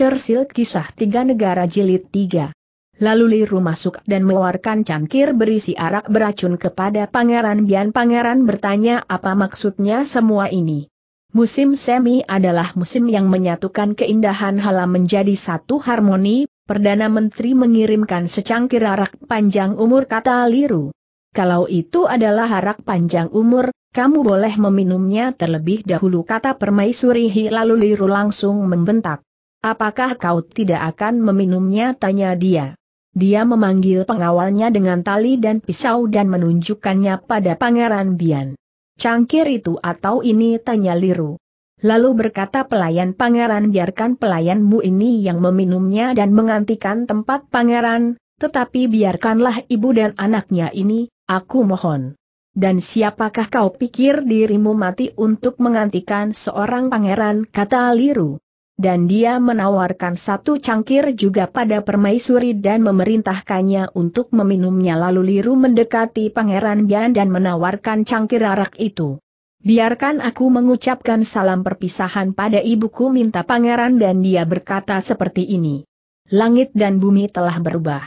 Churchill Kisah Tiga Negara Jilid 3 Lalu Liru masuk dan mengeluarkan cangkir berisi arak beracun kepada Pangeran Bian. Pangeran bertanya apa maksudnya semua ini. Musim semi adalah musim yang menyatukan keindahan halam menjadi satu harmoni, Perdana Menteri mengirimkan secangkir arak panjang umur kata Liru. Kalau itu adalah arak panjang umur, kamu boleh meminumnya terlebih dahulu kata permaisuri lalu Liru langsung membentak. Apakah kau tidak akan meminumnya? Tanya dia. Dia memanggil pengawalnya dengan tali dan pisau dan menunjukkannya pada Pangeran Bian. Cangkir itu atau ini? Tanya Liru. Lalu berkata pelayan pangeran biarkan pelayanmu ini yang meminumnya dan mengantikan tempat pangeran, tetapi biarkanlah ibu dan anaknya ini, aku mohon. Dan siapakah kau pikir dirimu mati untuk mengantikan seorang pangeran kata Liru dan dia menawarkan satu cangkir juga pada permaisuri dan memerintahkannya untuk meminumnya lalu Liru mendekati Pangeran Bian dan menawarkan cangkir arak itu. Biarkan aku mengucapkan salam perpisahan pada ibuku minta pangeran dan dia berkata seperti ini. Langit dan bumi telah berubah.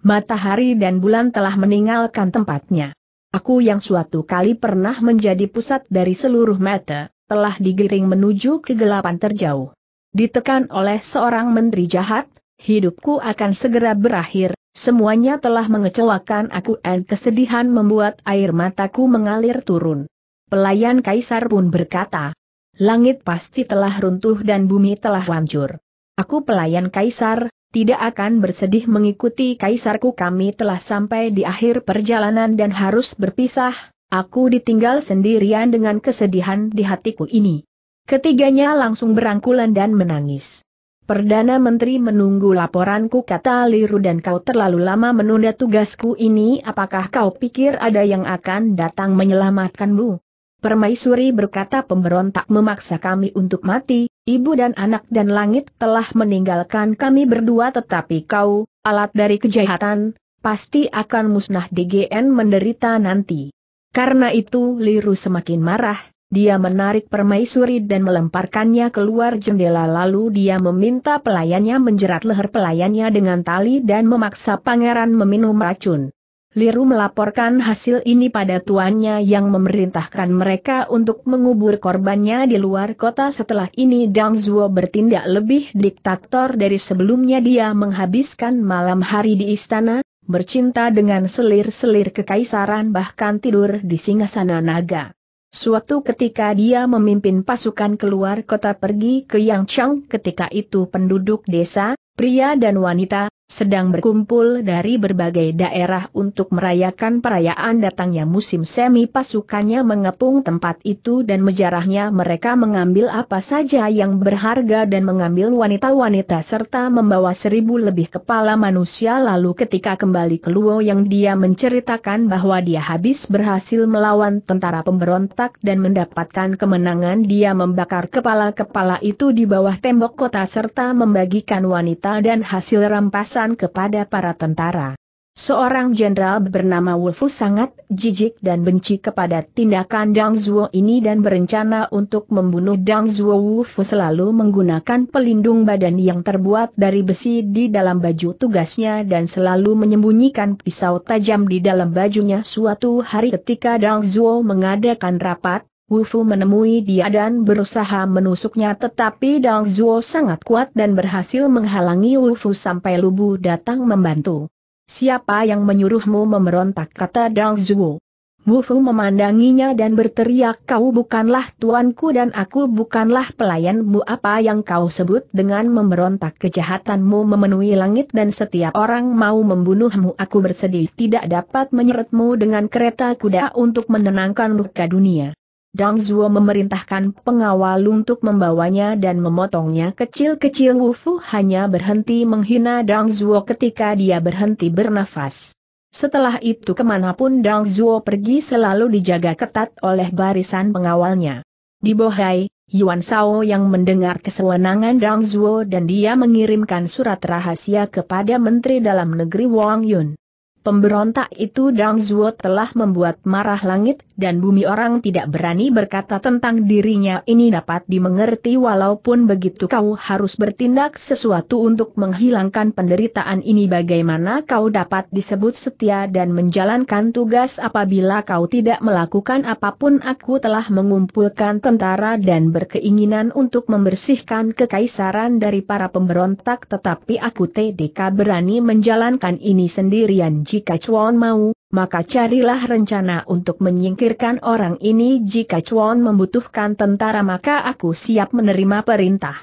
Matahari dan bulan telah meninggalkan tempatnya. Aku yang suatu kali pernah menjadi pusat dari seluruh mata, telah digiring menuju kegelapan terjauh ditekan oleh seorang menteri jahat, hidupku akan segera berakhir, semuanya telah mengecewakan aku dan kesedihan membuat air mataku mengalir turun. Pelayan kaisar pun berkata, langit pasti telah runtuh dan bumi telah hancur. Aku pelayan kaisar, tidak akan bersedih mengikuti kaisarku kami telah sampai di akhir perjalanan dan harus berpisah, aku ditinggal sendirian dengan kesedihan di hatiku ini. Ketiganya langsung berangkulan dan menangis. Perdana Menteri menunggu laporanku kata Liru dan kau terlalu lama menunda tugasku ini apakah kau pikir ada yang akan datang menyelamatkanmu? Permaisuri berkata pemberontak memaksa kami untuk mati, ibu dan anak dan langit telah meninggalkan kami berdua tetapi kau, alat dari kejahatan, pasti akan musnah DGN menderita nanti. Karena itu Liru semakin marah, dia menarik permaisuri dan melemparkannya keluar jendela lalu dia meminta pelayannya menjerat leher pelayannya dengan tali dan memaksa pangeran meminum racun. Liru melaporkan hasil ini pada tuannya yang memerintahkan mereka untuk mengubur korbannya di luar kota setelah ini Dang Zuo bertindak lebih diktator dari sebelumnya dia menghabiskan malam hari di istana, bercinta dengan selir-selir kekaisaran bahkan tidur di singasana naga. Suatu ketika dia memimpin pasukan keluar kota pergi ke Yangchang ketika itu penduduk desa, pria dan wanita, sedang berkumpul dari berbagai daerah untuk merayakan perayaan datangnya musim semi pasukannya mengepung tempat itu dan menjarahnya mereka mengambil apa saja yang berharga dan mengambil wanita-wanita serta membawa seribu lebih kepala manusia lalu ketika kembali ke Luo yang dia menceritakan bahwa dia habis berhasil melawan tentara pemberontak dan mendapatkan kemenangan dia membakar kepala-kepala itu di bawah tembok kota serta membagikan wanita dan hasil rampas pesan kepada para tentara. Seorang jenderal bernama Wolfu sangat jijik dan benci kepada tindakan Dang Zuo ini dan berencana untuk membunuh Dang Zuo. Wufu selalu menggunakan pelindung badan yang terbuat dari besi di dalam baju tugasnya dan selalu menyembunyikan pisau tajam di dalam bajunya suatu hari ketika Dang Zuo mengadakan rapat, Wufu menemui dia dan berusaha menusuknya tetapi Dang Zuo sangat kuat dan berhasil menghalangi Wufu sampai Lubu datang membantu. Siapa yang menyuruhmu memberontak kata Dang Zuo. Wufu memandanginya dan berteriak kau bukanlah tuanku dan aku bukanlah pelayanmu apa yang kau sebut dengan memberontak kejahatanmu memenuhi langit dan setiap orang mau membunuhmu aku bersedih tidak dapat menyeretmu dengan kereta kuda untuk menenangkan luka dunia. Dang Zuo memerintahkan pengawal untuk membawanya dan memotongnya kecil-kecil Wufu hanya berhenti menghina Dang Zuo ketika dia berhenti bernafas. Setelah itu kemanapun Dang Zuo pergi selalu dijaga ketat oleh barisan pengawalnya. Di Bohai, Yuan Shao yang mendengar kesewenangan Dang Zuo dan dia mengirimkan surat rahasia kepada Menteri Dalam Negeri Wang Yun. Pemberontak itu Dang Zuo telah membuat marah langit dan bumi orang tidak berani berkata tentang dirinya ini dapat dimengerti walaupun begitu kau harus bertindak sesuatu untuk menghilangkan penderitaan ini bagaimana kau dapat disebut setia dan menjalankan tugas apabila kau tidak melakukan apapun aku telah mengumpulkan tentara dan berkeinginan untuk membersihkan kekaisaran dari para pemberontak tetapi aku TDK berani menjalankan ini sendirian jika Chuan mau, maka carilah rencana untuk menyingkirkan orang ini jika Chuan membutuhkan tentara maka aku siap menerima perintah.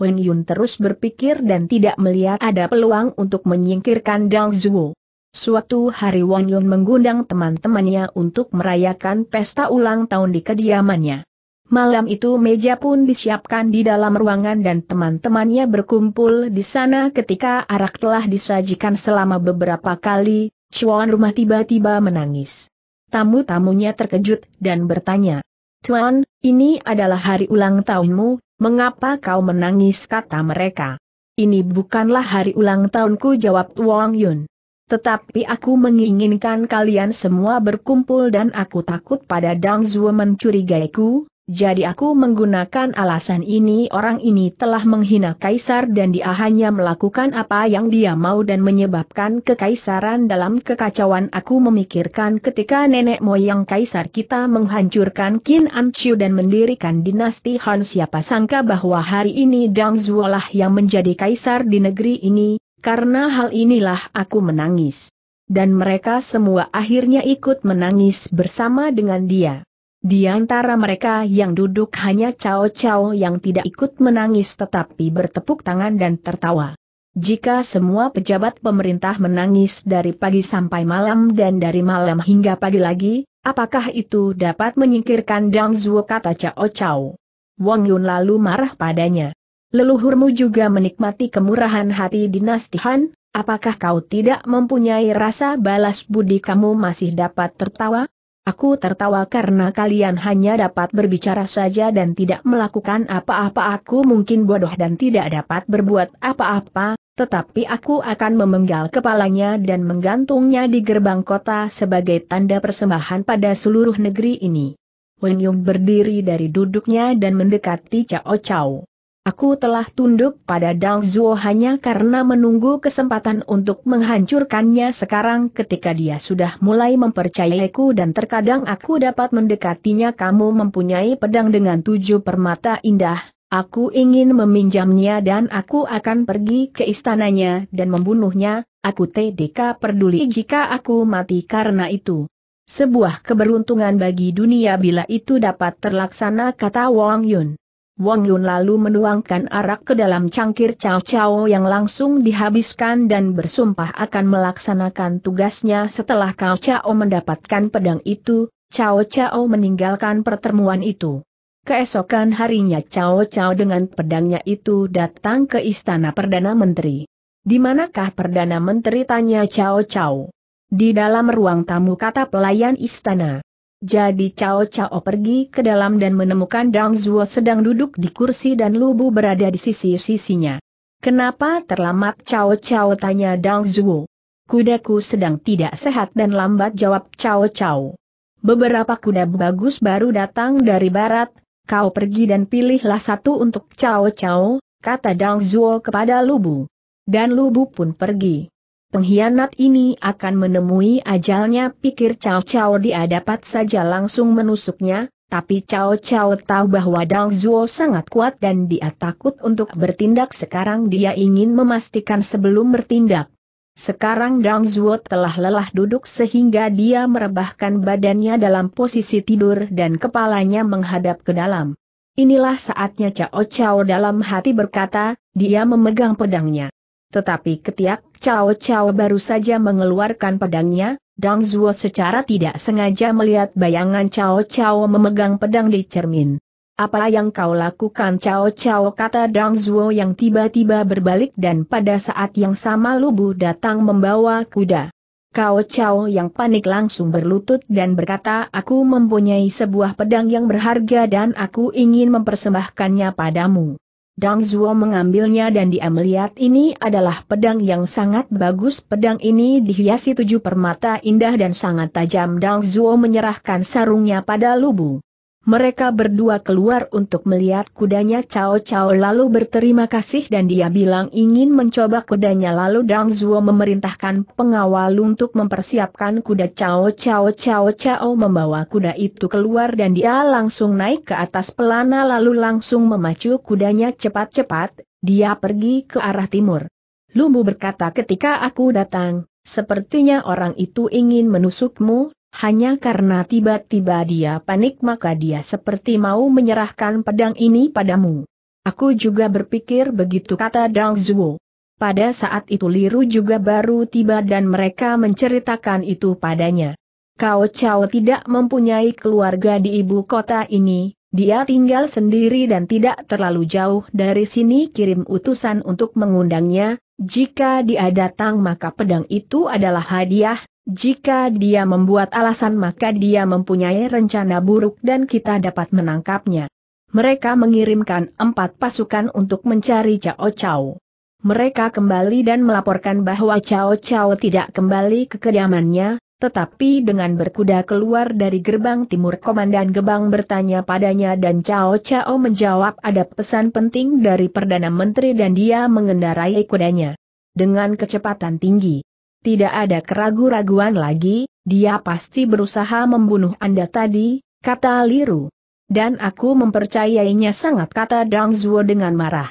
Wen Yun terus berpikir dan tidak melihat ada peluang untuk menyingkirkan Dang Zuo. Suatu hari Wen Yun mengundang teman-temannya untuk merayakan pesta ulang tahun di kediamannya. Malam itu meja pun disiapkan di dalam ruangan dan teman-temannya berkumpul di sana ketika arak telah disajikan selama beberapa kali, Chuan rumah tiba-tiba menangis. Tamu-tamunya terkejut dan bertanya, Tuan, ini adalah hari ulang tahunmu, mengapa kau menangis kata mereka? Ini bukanlah hari ulang tahunku jawab Wang Yun. Tetapi aku menginginkan kalian semua berkumpul dan aku takut pada Dang Zhuo mencurigaiku, jadi aku menggunakan alasan ini orang ini telah menghina kaisar dan dia hanya melakukan apa yang dia mau dan menyebabkan kekaisaran dalam kekacauan aku memikirkan ketika nenek moyang kaisar kita menghancurkan Qin An Chiu dan mendirikan dinasti Han siapa sangka bahwa hari ini Dang Zuolah yang menjadi kaisar di negeri ini, karena hal inilah aku menangis. Dan mereka semua akhirnya ikut menangis bersama dengan dia. Di antara mereka yang duduk hanya Cao Cao yang tidak ikut menangis tetapi bertepuk tangan dan tertawa. Jika semua pejabat pemerintah menangis dari pagi sampai malam dan dari malam hingga pagi lagi, apakah itu dapat menyingkirkan Dang Zhuo kata Cao Cao? Wang Yun lalu marah padanya. Leluhurmu juga menikmati kemurahan hati dinasti Han, apakah kau tidak mempunyai rasa balas budi kamu masih dapat tertawa? Aku tertawa karena kalian hanya dapat berbicara saja dan tidak melakukan apa-apa aku mungkin bodoh dan tidak dapat berbuat apa-apa, tetapi aku akan memenggal kepalanya dan menggantungnya di gerbang kota sebagai tanda persembahan pada seluruh negeri ini. Wen Yong berdiri dari duduknya dan mendekati Cao Cao. Aku telah tunduk pada Dang Zuo hanya karena menunggu kesempatan untuk menghancurkannya sekarang ketika dia sudah mulai mempercayaiku dan terkadang aku dapat mendekatinya kamu mempunyai pedang dengan tujuh permata indah, aku ingin meminjamnya dan aku akan pergi ke istananya dan membunuhnya, aku TDK peduli jika aku mati karena itu. Sebuah keberuntungan bagi dunia bila itu dapat terlaksana kata Wang Yun. Wang Yun lalu menuangkan arak ke dalam cangkir cao-cao yang langsung dihabiskan dan bersumpah akan melaksanakan tugasnya setelah cao Chao mendapatkan pedang itu, Chao Chao meninggalkan pertemuan itu. Keesokan harinya Chao Chao dengan pedangnya itu datang ke istana Perdana Menteri. Di manakah Perdana Menteri tanya Chao Chao? Di dalam ruang tamu kata pelayan istana. Jadi Cao Cao pergi ke dalam dan menemukan Dang Zuo sedang duduk di kursi dan Lubu berada di sisi-sisinya. Kenapa terlambat Cao Cao tanya Dang Zuo. Kudaku sedang tidak sehat dan lambat jawab Cao Cao. Beberapa kuda bagus baru datang dari barat, kau pergi dan pilihlah satu untuk Cao Cao, kata Dang Zuo kepada Lubu. Dan Lubu pun pergi. Pengkhianat ini akan menemui ajalnya pikir Cao Cao dia dapat saja langsung menusuknya, tapi Cao Cao tahu bahwa Dang Zuo sangat kuat dan dia takut untuk bertindak sekarang dia ingin memastikan sebelum bertindak. Sekarang Dang Zuo telah lelah duduk sehingga dia merebahkan badannya dalam posisi tidur dan kepalanya menghadap ke dalam. Inilah saatnya Cao Cao dalam hati berkata, dia memegang pedangnya. Tetapi ketiak Cao Cao baru saja mengeluarkan pedangnya, Dang Zuo secara tidak sengaja melihat bayangan Cao Cao memegang pedang di cermin. Apa yang kau lakukan Cao Cao kata Dang Zuo yang tiba-tiba berbalik dan pada saat yang sama Lubu datang membawa kuda. Cao Cao yang panik langsung berlutut dan berkata aku mempunyai sebuah pedang yang berharga dan aku ingin mempersembahkannya padamu. Dang Zuo mengambilnya dan dia melihat ini adalah pedang yang sangat bagus. Pedang ini dihiasi tujuh permata indah dan sangat tajam. Dang Zuo menyerahkan sarungnya pada Lubu. Mereka berdua keluar untuk melihat kudanya Cao Cao lalu berterima kasih dan dia bilang ingin mencoba kudanya lalu Dang Zuo memerintahkan pengawal untuk mempersiapkan kuda Cao Cao Cao Cao membawa kuda itu keluar dan dia langsung naik ke atas pelana lalu langsung memacu kudanya cepat-cepat, dia pergi ke arah timur. Lumbu berkata ketika aku datang, sepertinya orang itu ingin menusukmu, hanya karena tiba-tiba dia panik maka dia seperti mau menyerahkan pedang ini padamu. Aku juga berpikir begitu kata Dang Zhuo. Pada saat itu Liru juga baru tiba dan mereka menceritakan itu padanya. Kau Chao tidak mempunyai keluarga di ibu kota ini, dia tinggal sendiri dan tidak terlalu jauh dari sini kirim utusan untuk mengundangnya, jika dia datang maka pedang itu adalah hadiah, jika dia membuat alasan maka dia mempunyai rencana buruk dan kita dapat menangkapnya. Mereka mengirimkan empat pasukan untuk mencari Cao Cao. Mereka kembali dan melaporkan bahwa Cao Cao tidak kembali ke kediamannya, tetapi dengan berkuda keluar dari gerbang timur Komandan Gebang bertanya padanya dan Cao Cao menjawab ada pesan penting dari Perdana Menteri dan dia mengendarai kudanya. Dengan kecepatan tinggi tidak ada keraguan raguan lagi, dia pasti berusaha membunuh Anda tadi, kata Liru. Dan aku mempercayainya sangat kata Dang Zhuo dengan marah.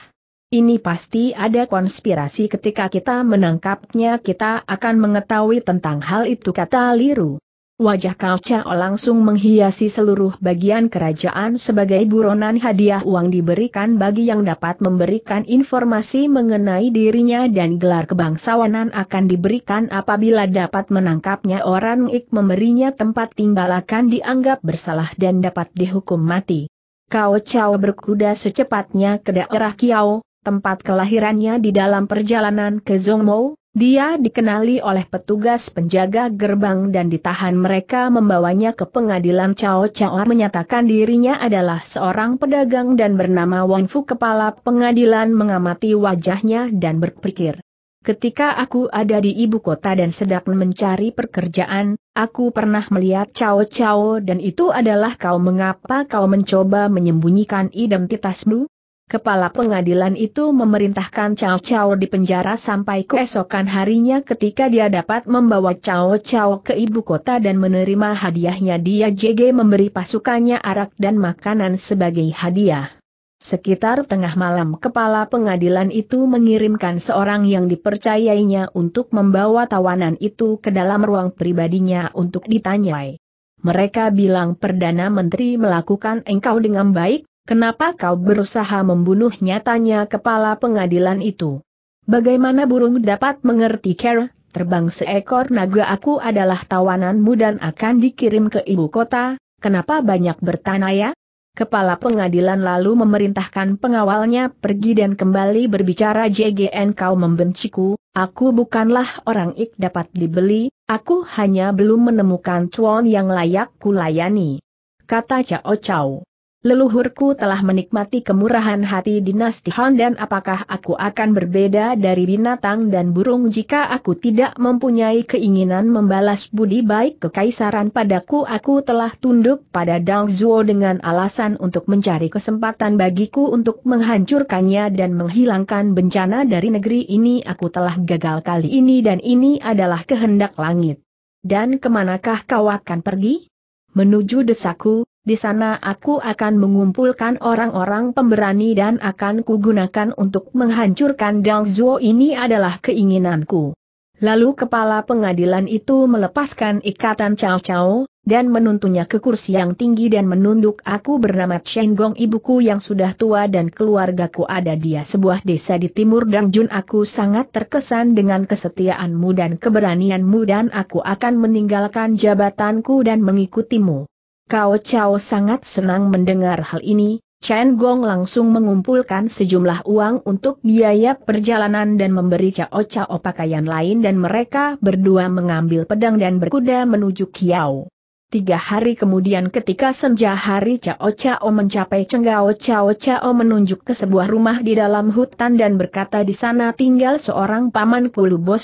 Ini pasti ada konspirasi ketika kita menangkapnya kita akan mengetahui tentang hal itu kata Liru. Wajah Chao langsung menghiasi seluruh bagian kerajaan sebagai buronan hadiah uang diberikan bagi yang dapat memberikan informasi mengenai dirinya dan gelar kebangsawanan akan diberikan apabila dapat menangkapnya orang ik memberinya tempat tinggal akan dianggap bersalah dan dapat dihukum mati. Kao Chao berkuda secepatnya ke daerah Kiao, tempat kelahirannya di dalam perjalanan ke Zongmo, dia dikenali oleh petugas penjaga gerbang dan ditahan mereka membawanya ke pengadilan Cao Chao menyatakan dirinya adalah seorang pedagang dan bernama Wang Fu kepala pengadilan mengamati wajahnya dan berpikir. Ketika aku ada di ibu kota dan sedang mencari pekerjaan, aku pernah melihat Chao Chao dan itu adalah kau mengapa kau mencoba menyembunyikan identitasmu? Kepala pengadilan itu memerintahkan Cao Cao penjara sampai keesokan harinya ketika dia dapat membawa Cao Cao ke ibu kota dan menerima hadiahnya dia JG memberi pasukannya arak dan makanan sebagai hadiah. Sekitar tengah malam kepala pengadilan itu mengirimkan seorang yang dipercayainya untuk membawa tawanan itu ke dalam ruang pribadinya untuk ditanyai. Mereka bilang Perdana Menteri melakukan engkau dengan baik, Kenapa kau berusaha membunuhnya tanya kepala pengadilan itu. Bagaimana burung dapat mengerti care, terbang seekor naga aku adalah tawananmu dan akan dikirim ke ibu kota, kenapa banyak bertanya? ya? Kepala pengadilan lalu memerintahkan pengawalnya pergi dan kembali berbicara JGN kau membenciku, aku bukanlah orang ik dapat dibeli, aku hanya belum menemukan cuan yang layak kulayani. Kata Cao Cao leluhurku telah menikmati kemurahan hati dinasti Han dan apakah aku akan berbeda dari binatang dan burung jika aku tidak mempunyai keinginan membalas budi baik kekaisaran padaku aku telah tunduk pada Dang Zuo dengan alasan untuk mencari kesempatan bagiku untuk menghancurkannya dan menghilangkan bencana dari negeri ini aku telah gagal kali ini dan ini adalah kehendak langit. Dan kemanakah kau akan pergi? Menuju desaku, di sana aku akan mengumpulkan orang-orang pemberani dan akan kugunakan untuk menghancurkan Dangzuo ini adalah keinginanku. Lalu kepala pengadilan itu melepaskan ikatan Cao Cao, dan menuntunnya ke kursi yang tinggi dan menunduk aku bernama Chen Gong ibuku yang sudah tua dan keluargaku ada dia sebuah desa di timur Jun. aku sangat terkesan dengan kesetiaanmu dan keberanianmu dan aku akan meninggalkan jabatanku dan mengikutimu. Kao Chao sangat senang mendengar hal ini, Chen Gong langsung mengumpulkan sejumlah uang untuk biaya perjalanan dan memberi Cao Cao pakaian lain dan mereka berdua mengambil pedang dan berkuda menuju Kiao. Tiga hari kemudian ketika senja hari Cao Cao mencapai Cenggao Cao Cao menunjuk ke sebuah rumah di dalam hutan dan berkata di sana tinggal seorang paman Kulu Bos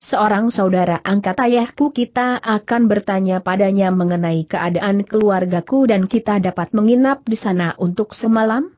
Seorang saudara angkat ayahku kita akan bertanya padanya mengenai keadaan keluargaku dan kita dapat menginap di sana untuk semalam?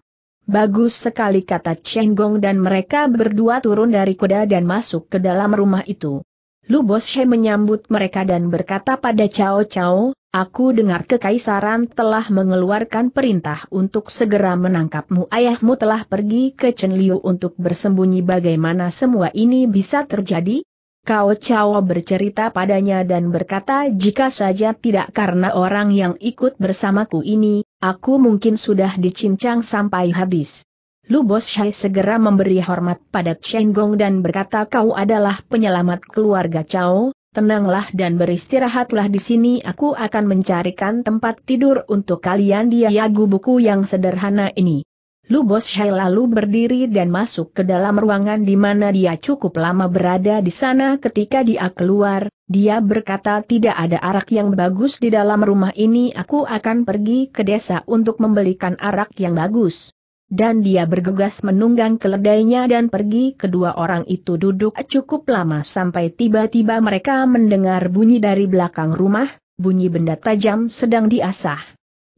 Bagus sekali kata Chen Gong dan mereka berdua turun dari kuda dan masuk ke dalam rumah itu. Lu Bos She menyambut mereka dan berkata pada Cao Cao, aku dengar kekaisaran telah mengeluarkan perintah untuk segera menangkapmu. Ayahmu telah pergi ke Chen Liu untuk bersembunyi bagaimana semua ini bisa terjadi? Kau Chao bercerita padanya dan berkata jika saja tidak karena orang yang ikut bersamaku ini, aku mungkin sudah dicincang sampai habis. Lu Bos Shai segera memberi hormat pada Chen Gong dan berkata kau adalah penyelamat keluarga Chao, tenanglah dan beristirahatlah di sini aku akan mencarikan tempat tidur untuk kalian di Yagu buku yang sederhana ini. Lubos Hai lalu berdiri dan masuk ke dalam ruangan di mana dia cukup lama berada di sana ketika dia keluar, dia berkata tidak ada arak yang bagus di dalam rumah ini aku akan pergi ke desa untuk membelikan arak yang bagus. Dan dia bergegas menunggang keledainya dan pergi kedua orang itu duduk cukup lama sampai tiba-tiba mereka mendengar bunyi dari belakang rumah, bunyi benda tajam sedang diasah.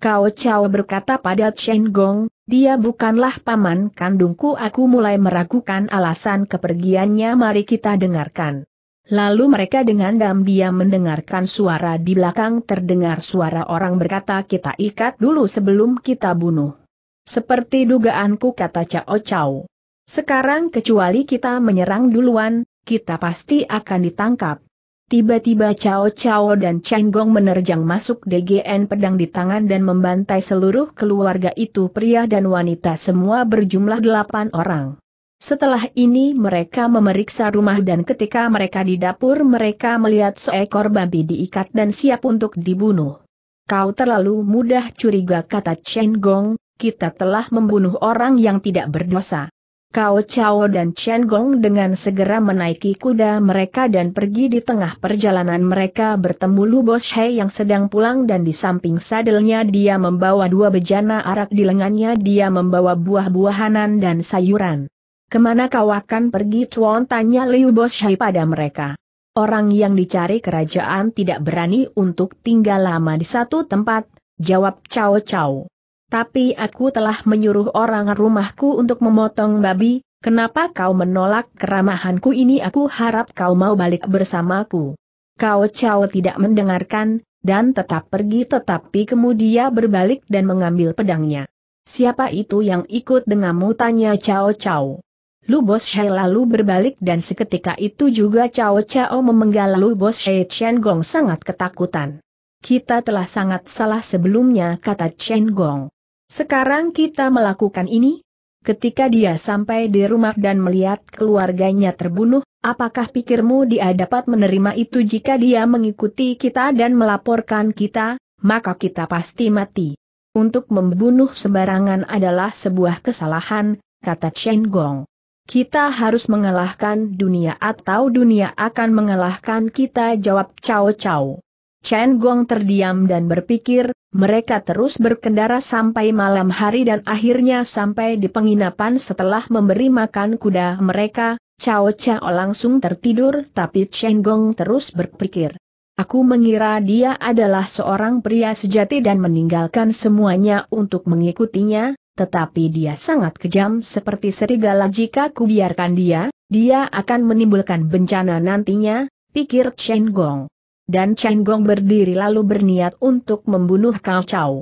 Kau Chow berkata pada Chen Gong, dia bukanlah paman kandungku aku mulai meragukan alasan kepergiannya mari kita dengarkan. Lalu mereka dengan dam dia mendengarkan suara di belakang terdengar suara orang berkata kita ikat dulu sebelum kita bunuh. Seperti dugaanku kata Cao Cao. Sekarang kecuali kita menyerang duluan, kita pasti akan ditangkap. Tiba-tiba Cao Cao dan Cheng Gong menerjang masuk DGN pedang di tangan dan membantai seluruh keluarga itu pria dan wanita semua berjumlah delapan orang. Setelah ini mereka memeriksa rumah dan ketika mereka di dapur mereka melihat seekor babi diikat dan siap untuk dibunuh. Kau terlalu mudah curiga kata Chen Gong, kita telah membunuh orang yang tidak berdosa. Kao Chao dan Chen Gong dengan segera menaiki kuda mereka dan pergi di tengah perjalanan mereka bertemu Lu Bos yang sedang pulang dan di samping sadelnya dia membawa dua bejana arak di lengannya dia membawa buah-buahanan dan sayuran. Kemana kau akan pergi Tuan tanya Liu Bos Hei pada mereka. Orang yang dicari kerajaan tidak berani untuk tinggal lama di satu tempat, jawab Chao Cao. Tapi aku telah menyuruh orang rumahku untuk memotong babi, kenapa kau menolak keramahanku ini aku harap kau mau balik bersamaku. Kau Chow tidak mendengarkan, dan tetap pergi tetapi kemudian berbalik dan mengambil pedangnya. Siapa itu yang ikut denganmu tanya Chow Chow. Lu Bos Shai lalu berbalik dan seketika itu juga Cao Cao memenggal Lu Bos Shai Chen Gong sangat ketakutan. Kita telah sangat salah sebelumnya kata Chen Gong. Sekarang kita melakukan ini? Ketika dia sampai di rumah dan melihat keluarganya terbunuh, apakah pikirmu dia dapat menerima itu jika dia mengikuti kita dan melaporkan kita, maka kita pasti mati. Untuk membunuh sembarangan adalah sebuah kesalahan, kata Chen Gong. Kita harus mengalahkan dunia atau dunia akan mengalahkan kita jawab Cao Cao. Chen Gong terdiam dan berpikir, mereka terus berkendara sampai malam hari dan akhirnya sampai di penginapan setelah memberi makan kuda mereka, Cao Cao langsung tertidur tapi Chen Gong terus berpikir. Aku mengira dia adalah seorang pria sejati dan meninggalkan semuanya untuk mengikutinya, tetapi dia sangat kejam seperti serigala jika kubiarkan dia, dia akan menimbulkan bencana nantinya, pikir Chen Gong dan Chen Gong berdiri lalu berniat untuk membunuh Cao Cao.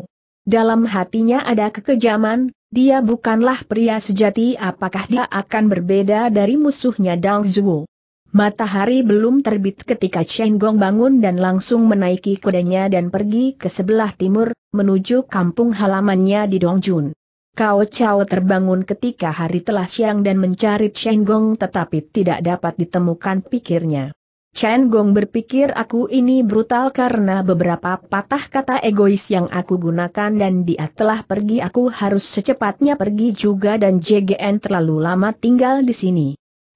Dalam hatinya ada kekejaman, dia bukanlah pria sejati apakah dia akan berbeda dari musuhnya Dang Zhuo. Matahari belum terbit ketika Chen Gong bangun dan langsung menaiki kudanya dan pergi ke sebelah timur, menuju kampung halamannya di Dongjun. Cao Cao terbangun ketika hari telah siang dan mencari Chen Gong tetapi tidak dapat ditemukan pikirnya. Chen Gong berpikir aku ini brutal karena beberapa patah kata egois yang aku gunakan dan dia telah pergi aku harus secepatnya pergi juga dan JGN terlalu lama tinggal di sini.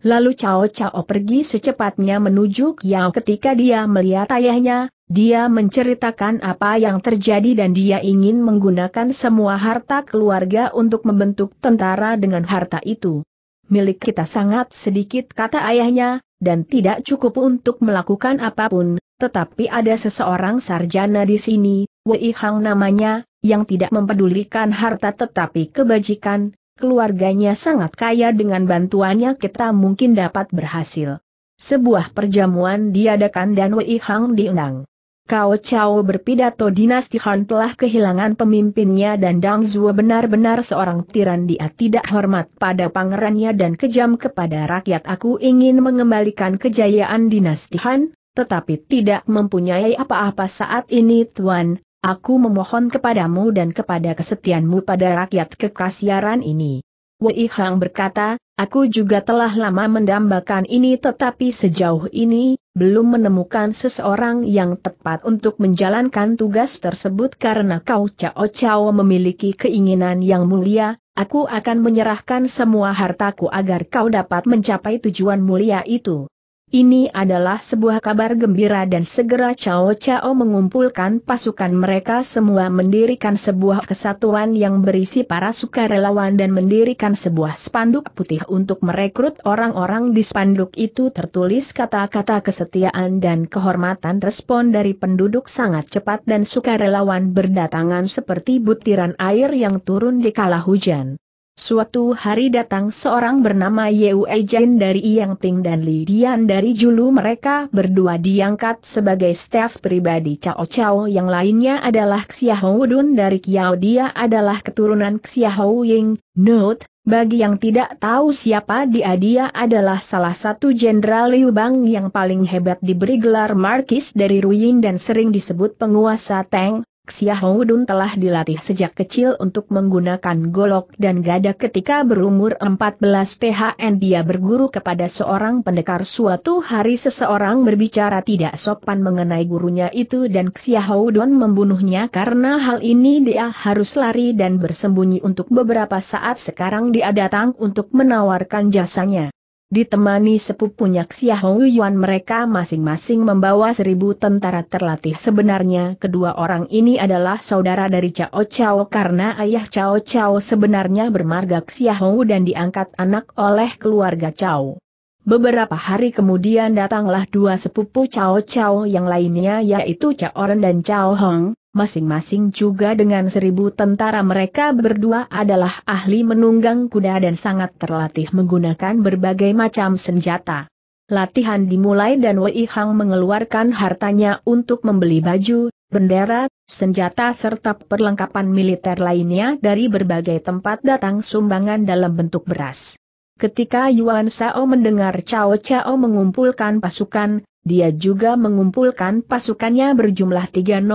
Lalu Cao Cao pergi secepatnya menuju Yao ketika dia melihat ayahnya, dia menceritakan apa yang terjadi dan dia ingin menggunakan semua harta keluarga untuk membentuk tentara dengan harta itu. Milik kita sangat sedikit kata ayahnya, dan tidak cukup untuk melakukan apapun, tetapi ada seseorang sarjana di sini, Wei Hang namanya, yang tidak mempedulikan harta tetapi kebajikan, keluarganya sangat kaya dengan bantuannya kita mungkin dapat berhasil. Sebuah perjamuan diadakan dan Wei Hang diundang kau Chao berpidato dinasti Han telah kehilangan pemimpinnya dan Dang Zhuo benar-benar seorang tiran dia tidak hormat pada pangerannya dan kejam kepada rakyat aku ingin mengembalikan kejayaan dinasti Han, tetapi tidak mempunyai apa-apa saat ini Tuan, aku memohon kepadamu dan kepada kesetiaanmu pada rakyat kekasiaran ini. Wei Hang berkata, aku juga telah lama mendambakan ini tetapi sejauh ini, belum menemukan seseorang yang tepat untuk menjalankan tugas tersebut karena kau Cao Cao memiliki keinginan yang mulia, aku akan menyerahkan semua hartaku agar kau dapat mencapai tujuan mulia itu. Ini adalah sebuah kabar gembira dan segera Cao Cao mengumpulkan pasukan mereka semua mendirikan sebuah kesatuan yang berisi para sukarelawan dan mendirikan sebuah spanduk putih untuk merekrut orang-orang di spanduk itu tertulis kata-kata kesetiaan dan kehormatan respon dari penduduk sangat cepat dan sukarelawan berdatangan seperti butiran air yang turun di kala hujan. Suatu hari datang seorang bernama Yeu Jin dari Yang Ping dan Li Dian dari Julu mereka berdua diangkat sebagai staf pribadi Cao Cao. yang lainnya adalah Xiahou Dun dari Kiao dia adalah keturunan Xiahou Ying, note, bagi yang tidak tahu siapa dia dia adalah salah satu jenderal Liu Bang yang paling hebat diberi gelar Markis dari Ruyin dan sering disebut penguasa Tang. Xiaohudun telah dilatih sejak kecil untuk menggunakan golok dan gada ketika berumur 14 THN dia berguru kepada seorang pendekar suatu hari seseorang berbicara tidak sopan mengenai gurunya itu dan Xiaohudun membunuhnya karena hal ini dia harus lari dan bersembunyi untuk beberapa saat sekarang dia datang untuk menawarkan jasanya. Ditemani sepupunya Xiahou Yuan mereka masing-masing membawa seribu tentara terlatih sebenarnya kedua orang ini adalah saudara dari Cao Cao karena ayah Cao Cao sebenarnya bermarga Xiahou dan diangkat anak oleh keluarga Cao. Beberapa hari kemudian datanglah dua sepupu Cao Cao yang lainnya yaitu Cao Ren dan Cao Hong, masing-masing juga dengan seribu tentara mereka berdua adalah ahli menunggang kuda dan sangat terlatih menggunakan berbagai macam senjata. Latihan dimulai dan Wei Hang mengeluarkan hartanya untuk membeli baju, bendera, senjata serta perlengkapan militer lainnya dari berbagai tempat datang sumbangan dalam bentuk beras. Ketika Yuan Sao mendengar Cao Cao mengumpulkan pasukan, dia juga mengumpulkan pasukannya berjumlah 30.000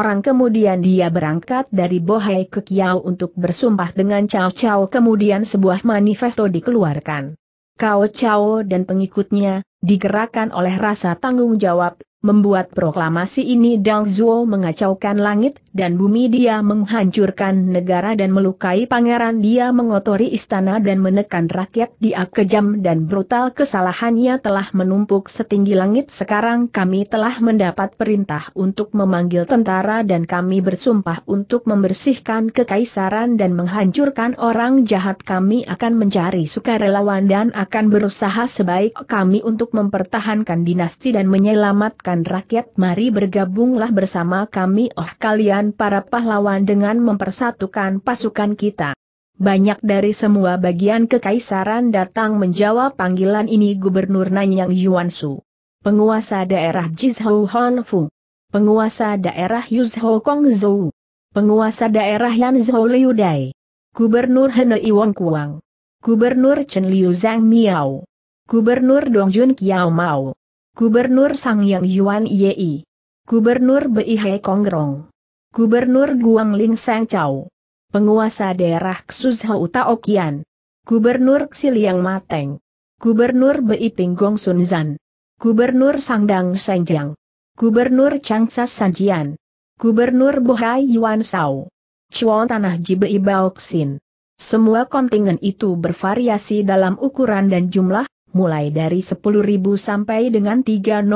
orang kemudian dia berangkat dari Bohai ke Kiau untuk bersumpah dengan Cao Cao kemudian sebuah manifesto dikeluarkan. Cao Cao dan pengikutnya, digerakkan oleh rasa tanggung jawab, membuat proklamasi ini Dang Zuo mengacaukan langit, dan bumi dia menghancurkan negara dan melukai pangeran dia mengotori istana dan menekan rakyat dia kejam dan brutal kesalahannya telah menumpuk setinggi langit sekarang kami telah mendapat perintah untuk memanggil tentara dan kami bersumpah untuk membersihkan kekaisaran dan menghancurkan orang jahat kami akan mencari sukarelawan dan akan berusaha sebaik kami untuk mempertahankan dinasti dan menyelamatkan rakyat mari bergabunglah bersama kami oh kalian para pahlawan dengan mempersatukan pasukan kita. Banyak dari semua bagian kekaisaran datang menjawab panggilan ini Gubernur Nanyang Yuan Su, Penguasa daerah Jizhou Honfu. Penguasa daerah Yuzhou Kongzhou. Penguasa daerah Yanzhou Liu Dai. Gubernur Hene Iwang Kuang. Gubernur Chen Liu Zhang Miao. Gubernur Dongjun Kiao Mao. Gubernur Sang Yang Yuan Yei. Gubernur Bi Kongrong. Gubernur Guangling Sang Chau. penguasa daerah Xuzhou Taokian, Gubernur Xiliang Mateng, Gubernur Beiping Gong Sun Zan. Gubernur Sangdang Shenjiang. Gubernur Changsha Sanjian, Gubernur Bohai Yuan Sao, Chuan Tanah Jibei Baoxin. Semua kontingen itu bervariasi dalam ukuran dan jumlah, mulai dari 10.000 sampai dengan 30.000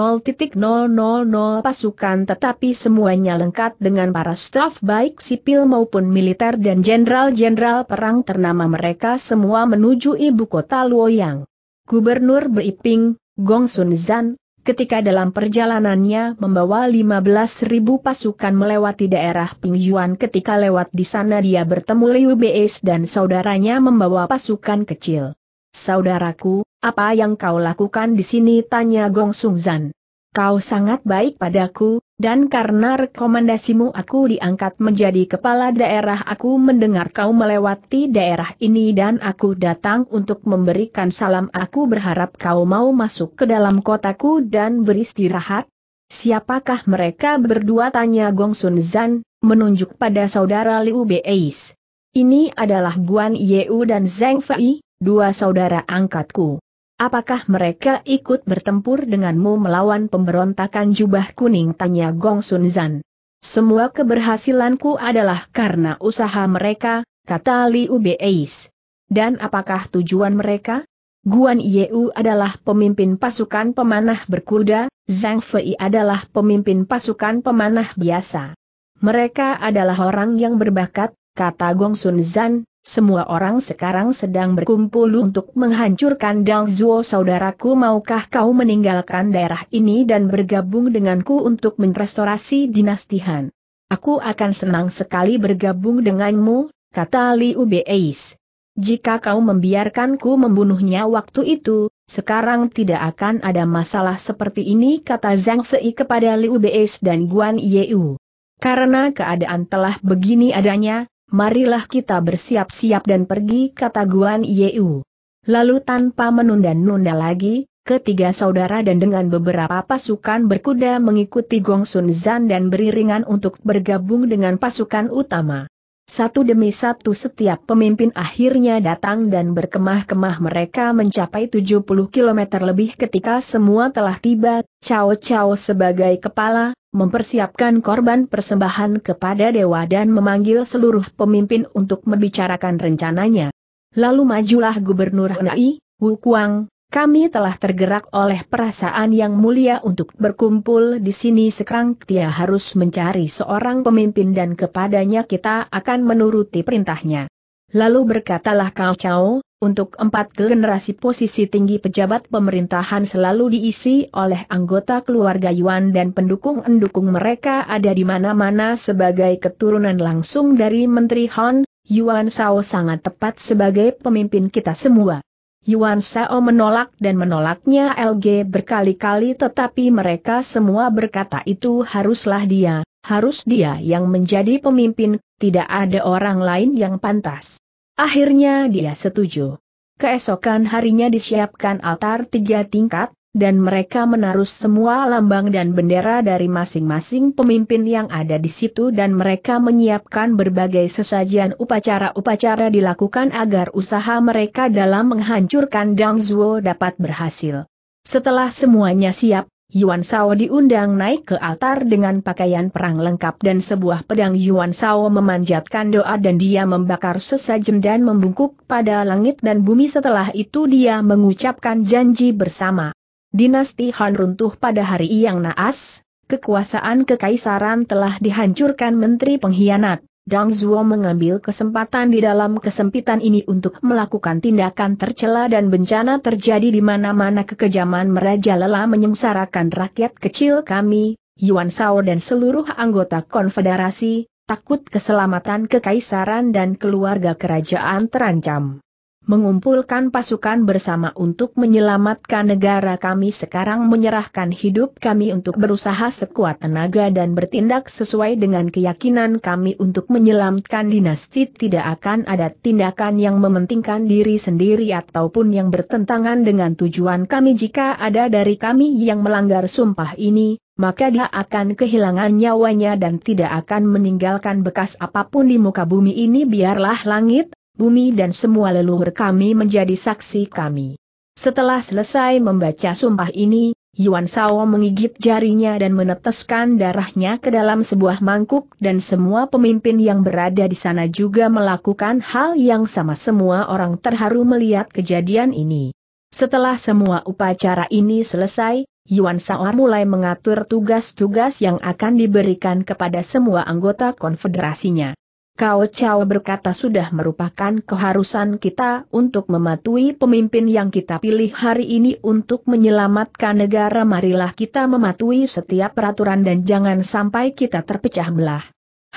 pasukan tetapi semuanya lengkap dengan para staf baik sipil maupun militer dan jenderal-jenderal perang ternama mereka semua menuju ibu kota Luoyang. Gubernur Beiping, Gong Sun Zan, ketika dalam perjalanannya membawa 15.000 pasukan melewati daerah Pingyuan ketika lewat di sana dia bertemu Liu Beis dan saudaranya membawa pasukan kecil. Saudaraku, apa yang kau lakukan di sini? Tanya Gong Sung Zan. Kau sangat baik padaku, dan karena rekomendasimu aku diangkat menjadi kepala daerah aku mendengar kau melewati daerah ini dan aku datang untuk memberikan salam aku berharap kau mau masuk ke dalam kotaku dan beristirahat. Siapakah mereka berdua tanya Gong Sun Zan, menunjuk pada saudara Liu Beis. Ini adalah Guan Yeu dan Zheng Fei, dua saudara angkatku. Apakah mereka ikut bertempur denganmu melawan pemberontakan jubah kuning? Tanya Gong Sun Zan. Semua keberhasilanku adalah karena usaha mereka, kata Liu Beis. Dan apakah tujuan mereka? Guan Yeu adalah pemimpin pasukan pemanah berkuda, Zhang Fei adalah pemimpin pasukan pemanah biasa. Mereka adalah orang yang berbakat, kata Gong Sun Zan, semua orang sekarang sedang berkumpul untuk menghancurkan Dang Zuo saudaraku maukah kau meninggalkan daerah ini dan bergabung denganku untuk merestorasi dinasti Han. Aku akan senang sekali bergabung denganmu, kata Liu Beis. Jika kau membiarkanku membunuhnya waktu itu, sekarang tidak akan ada masalah seperti ini kata Zhang Fei kepada Liu Beis dan Guan Yeu. Karena keadaan telah begini adanya, marilah kita bersiap-siap dan pergi kata Guan Yeu. Lalu tanpa menunda-nunda lagi, ketiga saudara dan dengan beberapa pasukan berkuda mengikuti Gongsun Zan dan beriringan untuk bergabung dengan pasukan utama. Satu demi satu setiap pemimpin akhirnya datang dan berkemah-kemah mereka mencapai 70 km lebih ketika semua telah tiba, Cao Cao sebagai kepala, mempersiapkan korban persembahan kepada dewa dan memanggil seluruh pemimpin untuk membicarakan rencananya. Lalu majulah Gubernur Hanai, Wu Kuang, kami telah tergerak oleh perasaan yang mulia untuk berkumpul di sini sekarang Dia harus mencari seorang pemimpin dan kepadanya kita akan menuruti perintahnya. Lalu berkatalah kau Cao, untuk empat generasi posisi tinggi pejabat pemerintahan selalu diisi oleh anggota keluarga Yuan dan pendukung-endukung mereka ada di mana-mana sebagai keturunan langsung dari Menteri Han, Yuan Shao sangat tepat sebagai pemimpin kita semua. Yuan Sao menolak dan menolaknya LG berkali-kali tetapi mereka semua berkata itu haruslah dia, harus dia yang menjadi pemimpin, tidak ada orang lain yang pantas. Akhirnya dia setuju. Keesokan harinya disiapkan altar tiga tingkat, dan mereka menaruh semua lambang dan bendera dari masing-masing pemimpin yang ada di situ dan mereka menyiapkan berbagai sesajian upacara-upacara dilakukan agar usaha mereka dalam menghancurkan Dang Zuo dapat berhasil. Setelah semuanya siap, Yuan Shao diundang naik ke altar dengan pakaian perang lengkap dan sebuah pedang Yuan Shao memanjatkan doa dan dia membakar sesajen dan membungkuk pada langit dan bumi setelah itu dia mengucapkan janji bersama. Dinasti Han runtuh pada hari yang naas, kekuasaan kekaisaran telah dihancurkan menteri pengkhianat. Dang Zuo mengambil kesempatan di dalam kesempitan ini untuk melakukan tindakan tercela dan bencana terjadi di mana-mana kekejaman merajalela menyengsarakan rakyat kecil kami, Yuan Shao dan seluruh anggota konfederasi, takut keselamatan kekaisaran dan keluarga kerajaan terancam mengumpulkan pasukan bersama untuk menyelamatkan negara kami sekarang menyerahkan hidup kami untuk berusaha sekuat tenaga dan bertindak sesuai dengan keyakinan kami untuk menyelamatkan dinasti tidak akan ada tindakan yang mementingkan diri sendiri ataupun yang bertentangan dengan tujuan kami jika ada dari kami yang melanggar sumpah ini, maka dia akan kehilangan nyawanya dan tidak akan meninggalkan bekas apapun di muka bumi ini biarlah langit bumi dan semua leluhur kami menjadi saksi kami. Setelah selesai membaca sumpah ini, Yuan Sao mengigit jarinya dan meneteskan darahnya ke dalam sebuah mangkuk dan semua pemimpin yang berada di sana juga melakukan hal yang sama semua orang terharu melihat kejadian ini. Setelah semua upacara ini selesai, Yuan Sao mulai mengatur tugas-tugas yang akan diberikan kepada semua anggota konfederasinya. Kau Chao berkata sudah merupakan keharusan kita untuk mematuhi pemimpin yang kita pilih hari ini untuk menyelamatkan negara marilah kita mematuhi setiap peraturan dan jangan sampai kita terpecah belah.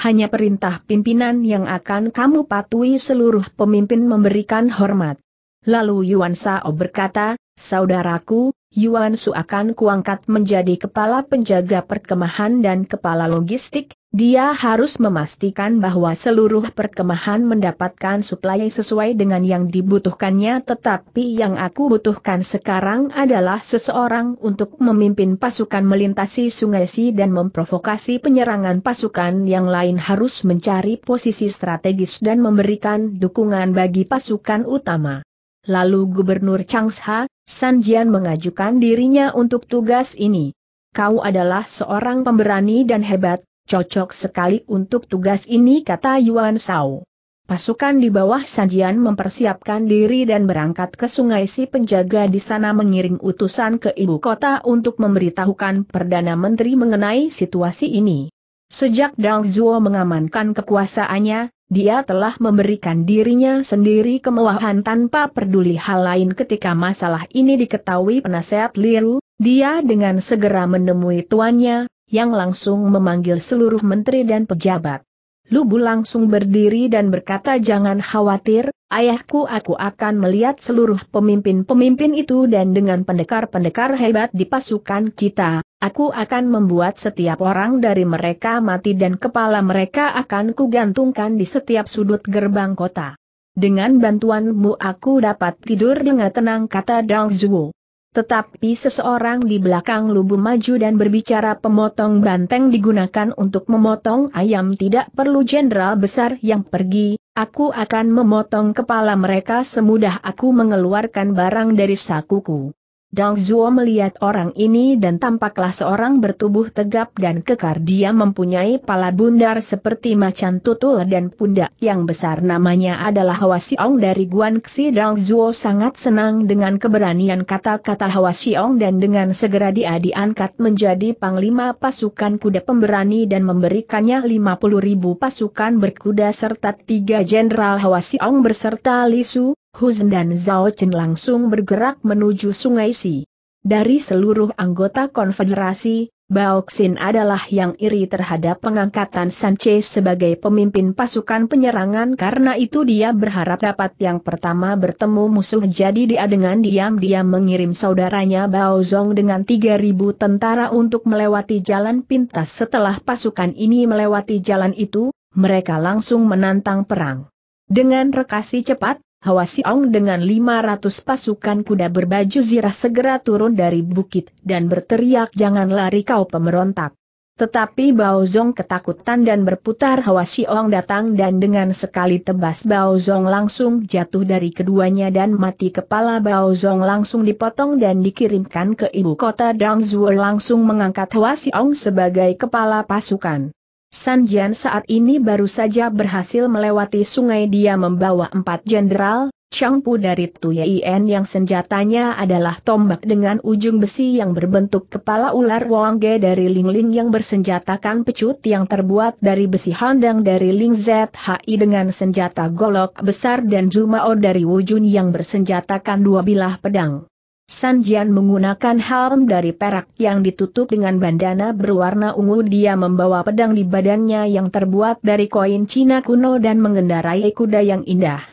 Hanya perintah pimpinan yang akan kamu patuhi seluruh pemimpin memberikan hormat. Lalu Yuan Sao berkata, Saudaraku, Yuan Su akan kuangkat menjadi kepala penjaga perkemahan dan kepala logistik, dia harus memastikan bahwa seluruh perkemahan mendapatkan suplai sesuai dengan yang dibutuhkannya tetapi yang aku butuhkan sekarang adalah seseorang untuk memimpin pasukan melintasi sungai Si dan memprovokasi penyerangan pasukan yang lain harus mencari posisi strategis dan memberikan dukungan bagi pasukan utama. Lalu Gubernur Changsha, San Jian mengajukan dirinya untuk tugas ini. Kau adalah seorang pemberani dan hebat, cocok sekali untuk tugas ini kata Yuan Shao. Pasukan di bawah Sanjian mempersiapkan diri dan berangkat ke sungai si penjaga di sana mengiring utusan ke ibu kota untuk memberitahukan Perdana Menteri mengenai situasi ini. Sejak Dang Zuo mengamankan kekuasaannya, dia telah memberikan dirinya sendiri kemewahan tanpa peduli hal lain ketika masalah ini diketahui penasehat Liru, dia dengan segera menemui tuannya, yang langsung memanggil seluruh menteri dan pejabat. Lubu langsung berdiri dan berkata jangan khawatir, ayahku aku akan melihat seluruh pemimpin-pemimpin itu dan dengan pendekar-pendekar hebat di pasukan kita, aku akan membuat setiap orang dari mereka mati dan kepala mereka akan kugantungkan di setiap sudut gerbang kota. Dengan bantuanmu aku dapat tidur dengan tenang kata Dong Zhuo. Tetapi seseorang di belakang lubu maju dan berbicara pemotong banteng digunakan untuk memotong ayam tidak perlu jenderal besar yang pergi, aku akan memotong kepala mereka semudah aku mengeluarkan barang dari sakuku. Dang Zuo melihat orang ini dan tampaklah seorang bertubuh tegap dan kekar dia mempunyai pala bundar seperti macan tutul dan pundak yang besar namanya adalah Hwa Siong dari Guan Xi Dang Zuo sangat senang dengan keberanian kata-kata Hwa Siong dan dengan segera dia diangkat menjadi panglima pasukan kuda pemberani dan memberikannya 50 ribu pasukan berkuda serta tiga jenderal Hwa Siong berserta Lisu, Huzhen dan Zhao Chen langsung bergerak menuju Sungai Si. Dari seluruh anggota konfederasi, Bao Xin adalah yang iri terhadap pengangkatan Sanchez sebagai pemimpin pasukan penyerangan karena itu dia berharap dapat yang pertama bertemu musuh jadi dia dengan diam-diam mengirim saudaranya Bao Zong dengan 3.000 tentara untuk melewati jalan pintas setelah pasukan ini melewati jalan itu, mereka langsung menantang perang. Dengan rekasi cepat, Hawa Siong dengan 500 pasukan kuda berbaju zirah segera turun dari bukit dan berteriak jangan lari kau pemberontak. Tetapi Bao Zong ketakutan dan berputar Hawa Siong datang dan dengan sekali tebas Bao Zong langsung jatuh dari keduanya dan mati kepala Bao Zong langsung dipotong dan dikirimkan ke ibu kota Zuo langsung mengangkat Hawa Siong sebagai kepala pasukan. San Jian saat ini baru saja berhasil melewati sungai dia membawa empat jenderal, Chang Pu dari Tuyein yang senjatanya adalah tombak dengan ujung besi yang berbentuk kepala ular Wangge dari Lingling yang bersenjatakan pecut yang terbuat dari besi handang dari Ling ZHI dengan senjata golok besar dan Jumao dari Wujun yang bersenjatakan dua bilah pedang. San Jian menggunakan helm dari perak yang ditutup dengan bandana berwarna ungu. Dia membawa pedang di badannya yang terbuat dari koin Cina kuno dan mengendarai kuda yang indah.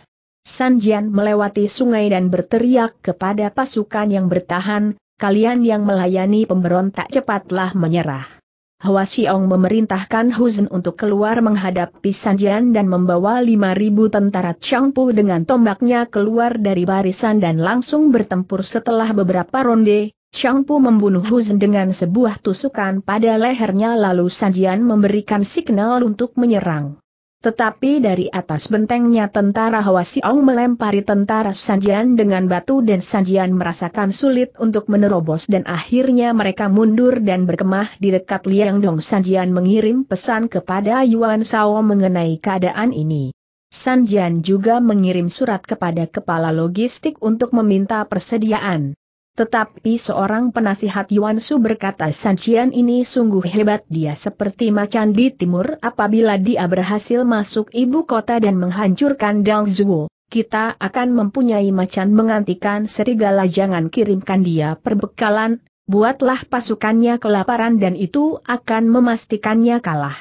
San Jian melewati sungai dan berteriak kepada pasukan yang bertahan, kalian yang melayani pemberontak cepatlah menyerah. Hua Xiong memerintahkan Huzen untuk keluar menghadapi Sanjian dan membawa 5.000 tentara Changpu dengan tombaknya keluar dari barisan dan langsung bertempur setelah beberapa ronde. Changpu membunuh Huzen dengan sebuah tusukan pada lehernya lalu Sanjian memberikan signal untuk menyerang. Tetapi dari atas bentengnya tentara Hwa Siong melempari tentara Sanjian dengan batu dan Sanjian merasakan sulit untuk menerobos dan akhirnya mereka mundur dan berkemah di dekat Liang Dong Sanjian mengirim pesan kepada Yuan Sao mengenai keadaan ini. Sanjian juga mengirim surat kepada kepala logistik untuk meminta persediaan. Tetapi seorang penasihat Yuan Su berkata Sancian ini sungguh hebat dia seperti macan di timur apabila dia berhasil masuk ibu kota dan menghancurkan Dangzuo, kita akan mempunyai macan mengantikan serigala jangan kirimkan dia perbekalan, buatlah pasukannya kelaparan dan itu akan memastikannya kalah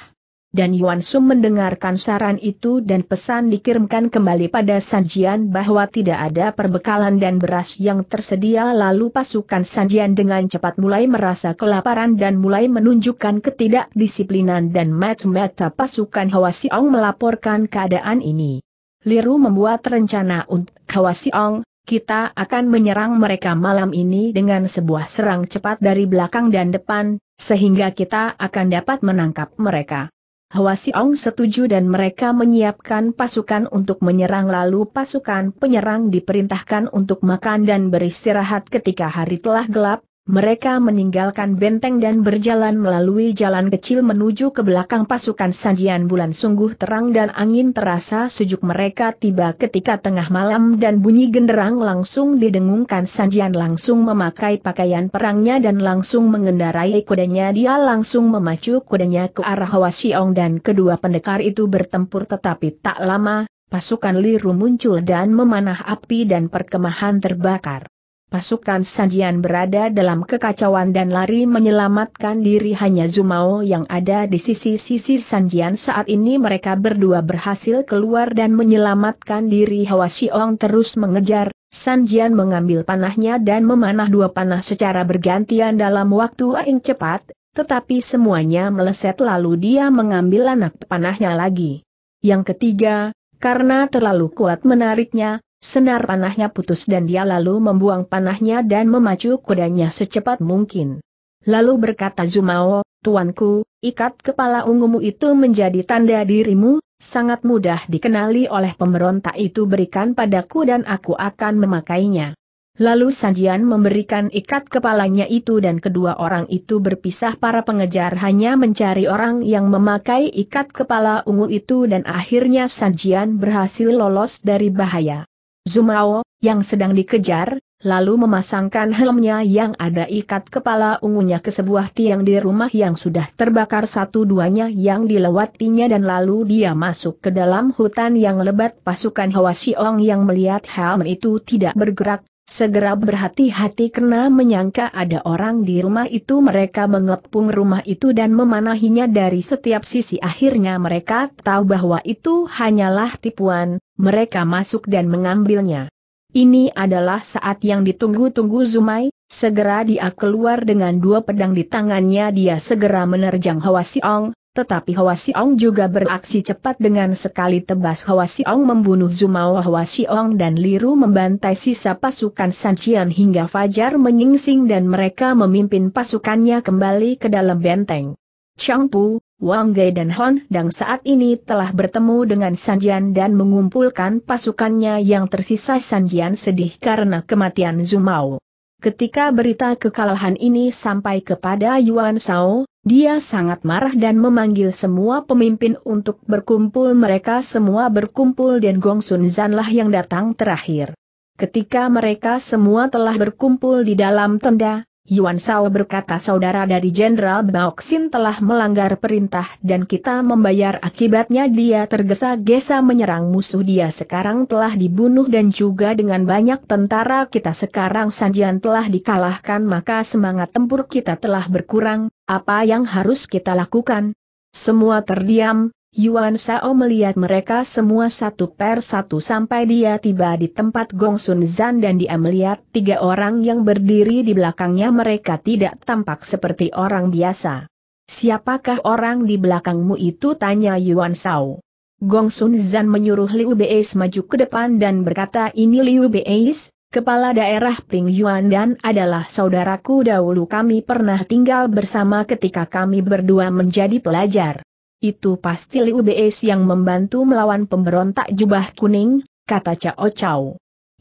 dan Yuan Sum mendengarkan saran itu dan pesan dikirimkan kembali pada Sanjian bahwa tidak ada perbekalan dan beras yang tersedia lalu pasukan Sanjian dengan cepat mulai merasa kelaparan dan mulai menunjukkan ketidakdisiplinan dan mat mata pasukan Hwa Siong melaporkan keadaan ini. Liru membuat rencana untuk Hwa Siong, kita akan menyerang mereka malam ini dengan sebuah serang cepat dari belakang dan depan, sehingga kita akan dapat menangkap mereka. Hwa Siong setuju dan mereka menyiapkan pasukan untuk menyerang lalu pasukan penyerang diperintahkan untuk makan dan beristirahat ketika hari telah gelap, mereka meninggalkan benteng dan berjalan melalui jalan kecil menuju ke belakang pasukan Sanjian bulan sungguh terang dan angin terasa sejuk mereka tiba ketika tengah malam dan bunyi genderang langsung didengungkan Sanjian langsung memakai pakaian perangnya dan langsung mengendarai kudanya dia langsung memacu kudanya ke arah Hwa dan kedua pendekar itu bertempur tetapi tak lama, pasukan Liru muncul dan memanah api dan perkemahan terbakar. Pasukan Sanjian berada dalam kekacauan dan lari menyelamatkan diri hanya Zumao yang ada di sisi-sisi Sanjian saat ini mereka berdua berhasil keluar dan menyelamatkan diri Hwa Xiong terus mengejar, Sanjian mengambil panahnya dan memanah dua panah secara bergantian dalam waktu yang cepat, tetapi semuanya meleset lalu dia mengambil anak panahnya lagi. Yang ketiga, karena terlalu kuat menariknya, Senar panahnya putus dan dia lalu membuang panahnya dan memacu kudanya secepat mungkin. Lalu berkata Zumao, Tuanku, ikat kepala ungumu itu menjadi tanda dirimu, sangat mudah dikenali oleh pemberontak itu berikan padaku dan aku akan memakainya. Lalu Sanjian memberikan ikat kepalanya itu dan kedua orang itu berpisah para pengejar hanya mencari orang yang memakai ikat kepala ungu itu dan akhirnya Sanjian berhasil lolos dari bahaya. Zumao, yang sedang dikejar, lalu memasangkan helmnya yang ada ikat kepala ungunya ke sebuah tiang di rumah yang sudah terbakar satu-duanya yang dilewatinya dan lalu dia masuk ke dalam hutan yang lebat pasukan Hawa Siong yang melihat helm itu tidak bergerak, Segera berhati-hati karena menyangka ada orang di rumah itu mereka mengepung rumah itu dan memanahinya dari setiap sisi akhirnya mereka tahu bahwa itu hanyalah tipuan, mereka masuk dan mengambilnya. Ini adalah saat yang ditunggu-tunggu Zumai, segera dia keluar dengan dua pedang di tangannya dia segera menerjang Hoa Siong, tetapi Hwa Siong juga beraksi cepat dengan sekali tebas Hwa Siong membunuh Zumao Hwa Siong dan Liru membantai sisa pasukan Sancian hingga Fajar menyingsing dan mereka memimpin pasukannya kembali ke dalam benteng. Chang Pu, Wang Gai dan Hon Dang saat ini telah bertemu dengan Sanjian dan mengumpulkan pasukannya yang tersisa Sanjian sedih karena kematian Zumao. Ketika berita kekalahan ini sampai kepada Yuan Shao, dia sangat marah dan memanggil semua pemimpin untuk berkumpul mereka semua berkumpul dan Gong Sun lah yang datang terakhir. Ketika mereka semua telah berkumpul di dalam tenda, Yuan Shao berkata saudara dari Jenderal Bao Xin telah melanggar perintah dan kita membayar akibatnya dia tergesa-gesa menyerang musuh dia sekarang telah dibunuh dan juga dengan banyak tentara kita sekarang Sanjian telah dikalahkan maka semangat tempur kita telah berkurang, apa yang harus kita lakukan? Semua terdiam, Yuan Sao melihat mereka semua satu per satu sampai dia tiba di tempat Gong Sun Zan dan dia melihat tiga orang yang berdiri di belakangnya mereka tidak tampak seperti orang biasa. Siapakah orang di belakangmu itu tanya Yuan Sao. Gong Sun Zan menyuruh Liu Beis maju ke depan dan berkata ini Liu Beis, Kepala daerah Ping Yuan dan adalah saudaraku dahulu kami pernah tinggal bersama ketika kami berdua menjadi pelajar. Itu pasti Liu Beis yang membantu melawan pemberontak jubah kuning, kata Cao Cao.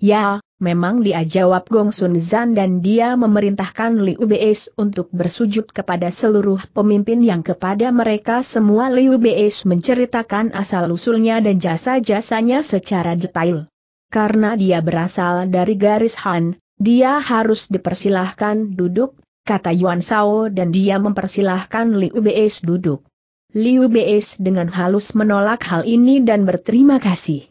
Ya, memang dia jawab Gong Sun Zan dan dia memerintahkan Liu Beis untuk bersujud kepada seluruh pemimpin yang kepada mereka semua Liu Beis menceritakan asal-usulnya dan jasa-jasanya secara detail karena dia berasal dari garis Han, dia harus dipersilahkan duduk, kata Yuan Sao dan dia mempersilahkan Liu Beis duduk. Liu Beis dengan halus menolak hal ini dan berterima kasih.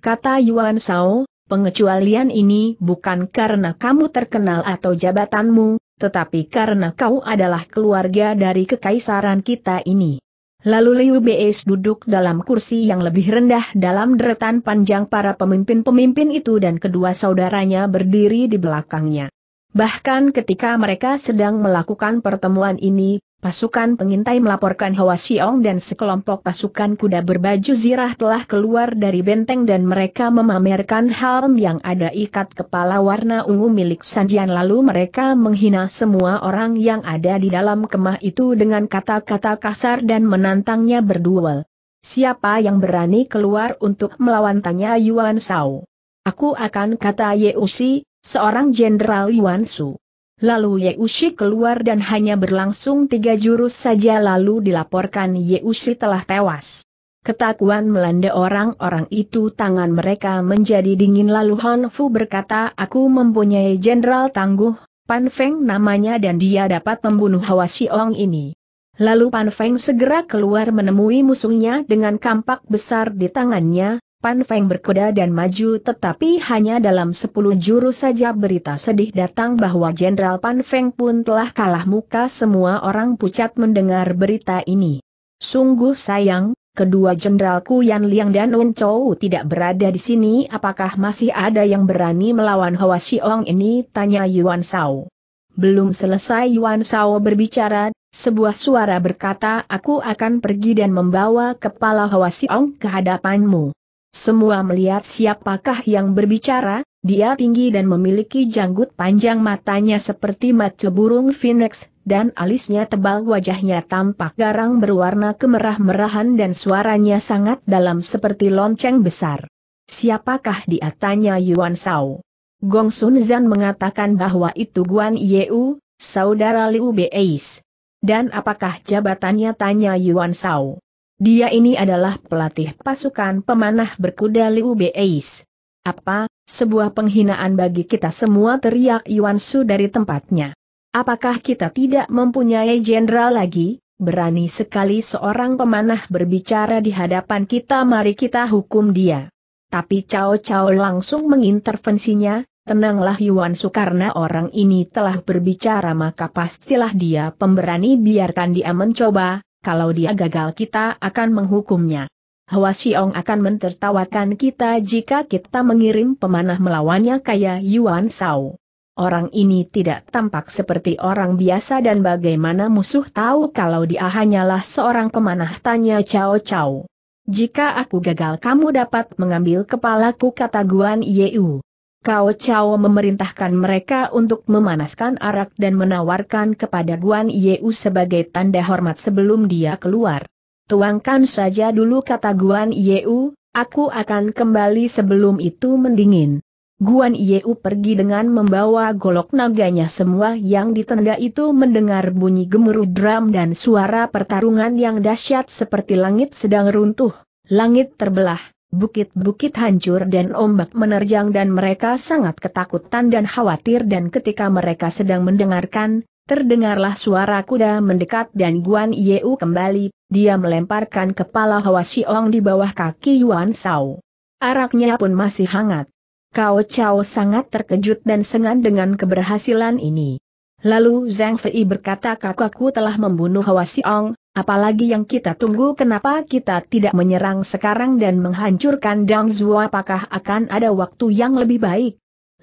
Kata Yuan Sao, pengecualian ini bukan karena kamu terkenal atau jabatanmu, tetapi karena kau adalah keluarga dari kekaisaran kita ini. Lalu Liu Beis duduk dalam kursi yang lebih rendah dalam deretan panjang para pemimpin-pemimpin itu dan kedua saudaranya berdiri di belakangnya. Bahkan ketika mereka sedang melakukan pertemuan ini, Pasukan pengintai melaporkan Hwa Xiong dan sekelompok pasukan kuda berbaju zirah telah keluar dari benteng dan mereka memamerkan helm yang ada ikat kepala warna ungu milik Sanjian lalu mereka menghina semua orang yang ada di dalam kemah itu dengan kata-kata kasar dan menantangnya berduel. Siapa yang berani keluar untuk melawan tanya Yuan Shao? Aku akan kata Yeusi, seorang jenderal Yuan Su. Lalu Yeushi keluar dan hanya berlangsung tiga jurus saja lalu dilaporkan Yeushi telah tewas. Ketakuan melanda orang-orang itu tangan mereka menjadi dingin lalu Hon Fu berkata aku mempunyai jenderal tangguh, Pan Feng namanya dan dia dapat membunuh Hwa Xiong ini. Lalu Pan Feng segera keluar menemui musuhnya dengan kampak besar di tangannya, Pan Feng berkuda dan maju tetapi hanya dalam sepuluh jurus saja berita sedih datang bahwa Jenderal Pan Feng pun telah kalah muka semua orang pucat mendengar berita ini. Sungguh sayang, kedua Jenderal Yan Liang dan Wen Chou tidak berada di sini apakah masih ada yang berani melawan Hwa Xiong ini tanya Yuan Sao. Belum selesai Yuan Sao berbicara, sebuah suara berkata aku akan pergi dan membawa kepala Hwa Xiong ke hadapanmu. Semua melihat siapakah yang berbicara, dia tinggi dan memiliki janggut panjang matanya seperti mata burung phoenix, dan alisnya tebal wajahnya tampak garang berwarna kemerah-merahan dan suaranya sangat dalam seperti lonceng besar. Siapakah dia tanya Yuan Sao? Gong Sun Zan mengatakan bahwa itu Guan Yeu, saudara Liu Beis. Dan apakah jabatannya tanya Yuan Sao? Dia ini adalah pelatih pasukan pemanah berkuda Liu Beis. Apa, sebuah penghinaan bagi kita semua teriak Yuan Su dari tempatnya. Apakah kita tidak mempunyai jenderal lagi? Berani sekali seorang pemanah berbicara di hadapan kita mari kita hukum dia. Tapi Cao Cao langsung mengintervensinya, tenanglah Yuan Su karena orang ini telah berbicara maka pastilah dia pemberani biarkan dia mencoba, kalau dia gagal kita akan menghukumnya. Hua Xiong akan mentertawakan kita jika kita mengirim pemanah melawannya kaya Yuan Sao. Orang ini tidak tampak seperti orang biasa dan bagaimana musuh tahu kalau dia hanyalah seorang pemanah tanya Cao Cao. Jika aku gagal kamu dapat mengambil kepalaku kata Guan Yeu. Kau Chao memerintahkan mereka untuk memanaskan arak dan menawarkan kepada Guan Yeu sebagai tanda hormat sebelum dia keluar. Tuangkan saja dulu kata Guan Yeu, aku akan kembali sebelum itu mendingin. Guan Yeu pergi dengan membawa golok naganya semua yang di tenda itu mendengar bunyi gemuruh drum dan suara pertarungan yang dahsyat seperti langit sedang runtuh, langit terbelah, Bukit-bukit hancur dan ombak menerjang dan mereka sangat ketakutan dan khawatir dan ketika mereka sedang mendengarkan, terdengarlah suara kuda mendekat dan Guan Yeu kembali, dia melemparkan kepala Hwa Xiong di bawah kaki Yuan Sao. Araknya pun masih hangat. kau Chao sangat terkejut dan sengan dengan keberhasilan ini. Lalu Zhang Fei berkata kakakku telah membunuh Hwa Siong, apalagi yang kita tunggu kenapa kita tidak menyerang sekarang dan menghancurkan Dang Zuo? apakah akan ada waktu yang lebih baik?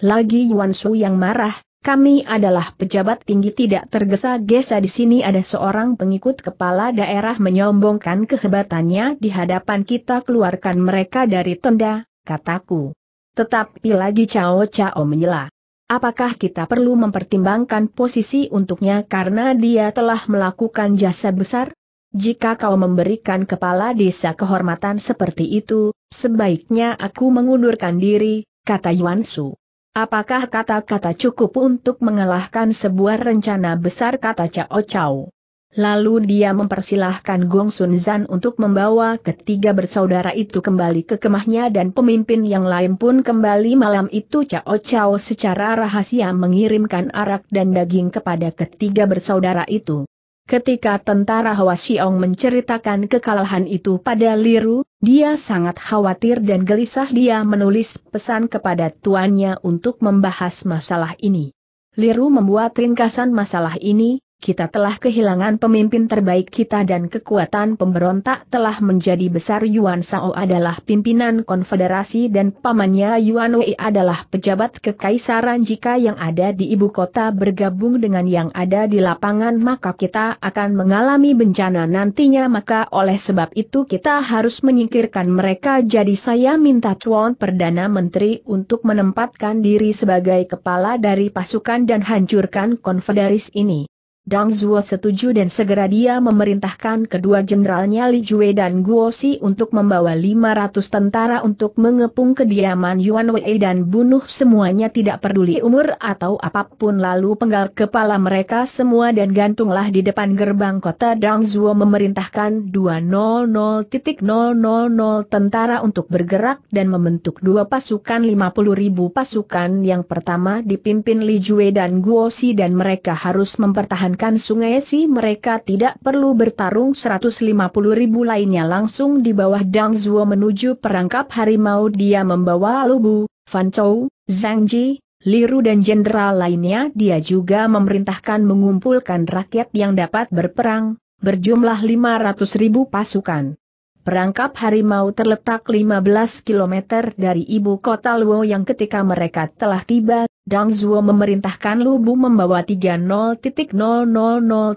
Lagi Yuan Su yang marah, kami adalah pejabat tinggi tidak tergesa-gesa di sini ada seorang pengikut kepala daerah menyombongkan kehebatannya di hadapan kita keluarkan mereka dari tenda, kataku. Tetapi lagi Cao Cao menyela. Apakah kita perlu mempertimbangkan posisi untuknya karena dia telah melakukan jasa besar? Jika kau memberikan kepala desa kehormatan seperti itu, sebaiknya aku mengundurkan diri, kata Yuan Su. Apakah kata-kata cukup untuk mengalahkan sebuah rencana besar kata Cao Cao? Lalu dia mempersilahkan Gong Sun Zan untuk membawa ketiga bersaudara itu kembali ke kemahnya dan pemimpin yang lain pun kembali malam itu Cao Cao secara rahasia mengirimkan arak dan daging kepada ketiga bersaudara itu. Ketika tentara Hwa Xiong menceritakan kekalahan itu pada Liru, dia sangat khawatir dan gelisah dia menulis pesan kepada tuannya untuk membahas masalah ini. Liru membuat ringkasan masalah ini, kita telah kehilangan pemimpin terbaik kita dan kekuatan pemberontak telah menjadi besar Yuan Shao adalah pimpinan konfederasi dan pamannya Yuan Wei adalah pejabat kekaisaran jika yang ada di ibu kota bergabung dengan yang ada di lapangan maka kita akan mengalami bencana nantinya maka oleh sebab itu kita harus menyingkirkan mereka jadi saya minta Chuan Perdana Menteri untuk menempatkan diri sebagai kepala dari pasukan dan hancurkan konfederasi ini. Dang Zuo setuju dan segera dia memerintahkan kedua jenderalnya Li Jue dan Guo Xi untuk membawa 500 tentara untuk mengepung kediaman Yuan Wei dan bunuh semuanya tidak peduli umur atau apapun lalu penggal kepala mereka semua dan gantunglah di depan gerbang kota Dang Zuo memerintahkan 200.000 tentara untuk bergerak dan membentuk dua pasukan 50.000 pasukan yang pertama dipimpin Li Jue dan Guo Xi dan mereka harus mempertahankan Kan sungai Si mereka tidak perlu bertarung 150 ribu lainnya langsung di bawah Dang Zuo menuju perangkap harimau dia membawa Lubu, Fan Chou, Zhang Ji, Liru dan jenderal lainnya dia juga memerintahkan mengumpulkan rakyat yang dapat berperang, berjumlah 500 ribu pasukan. Perangkap harimau terletak 15 km dari ibu kota Luo yang ketika mereka telah tiba, Dang Zhuo memerintahkan Bu membawa 30.000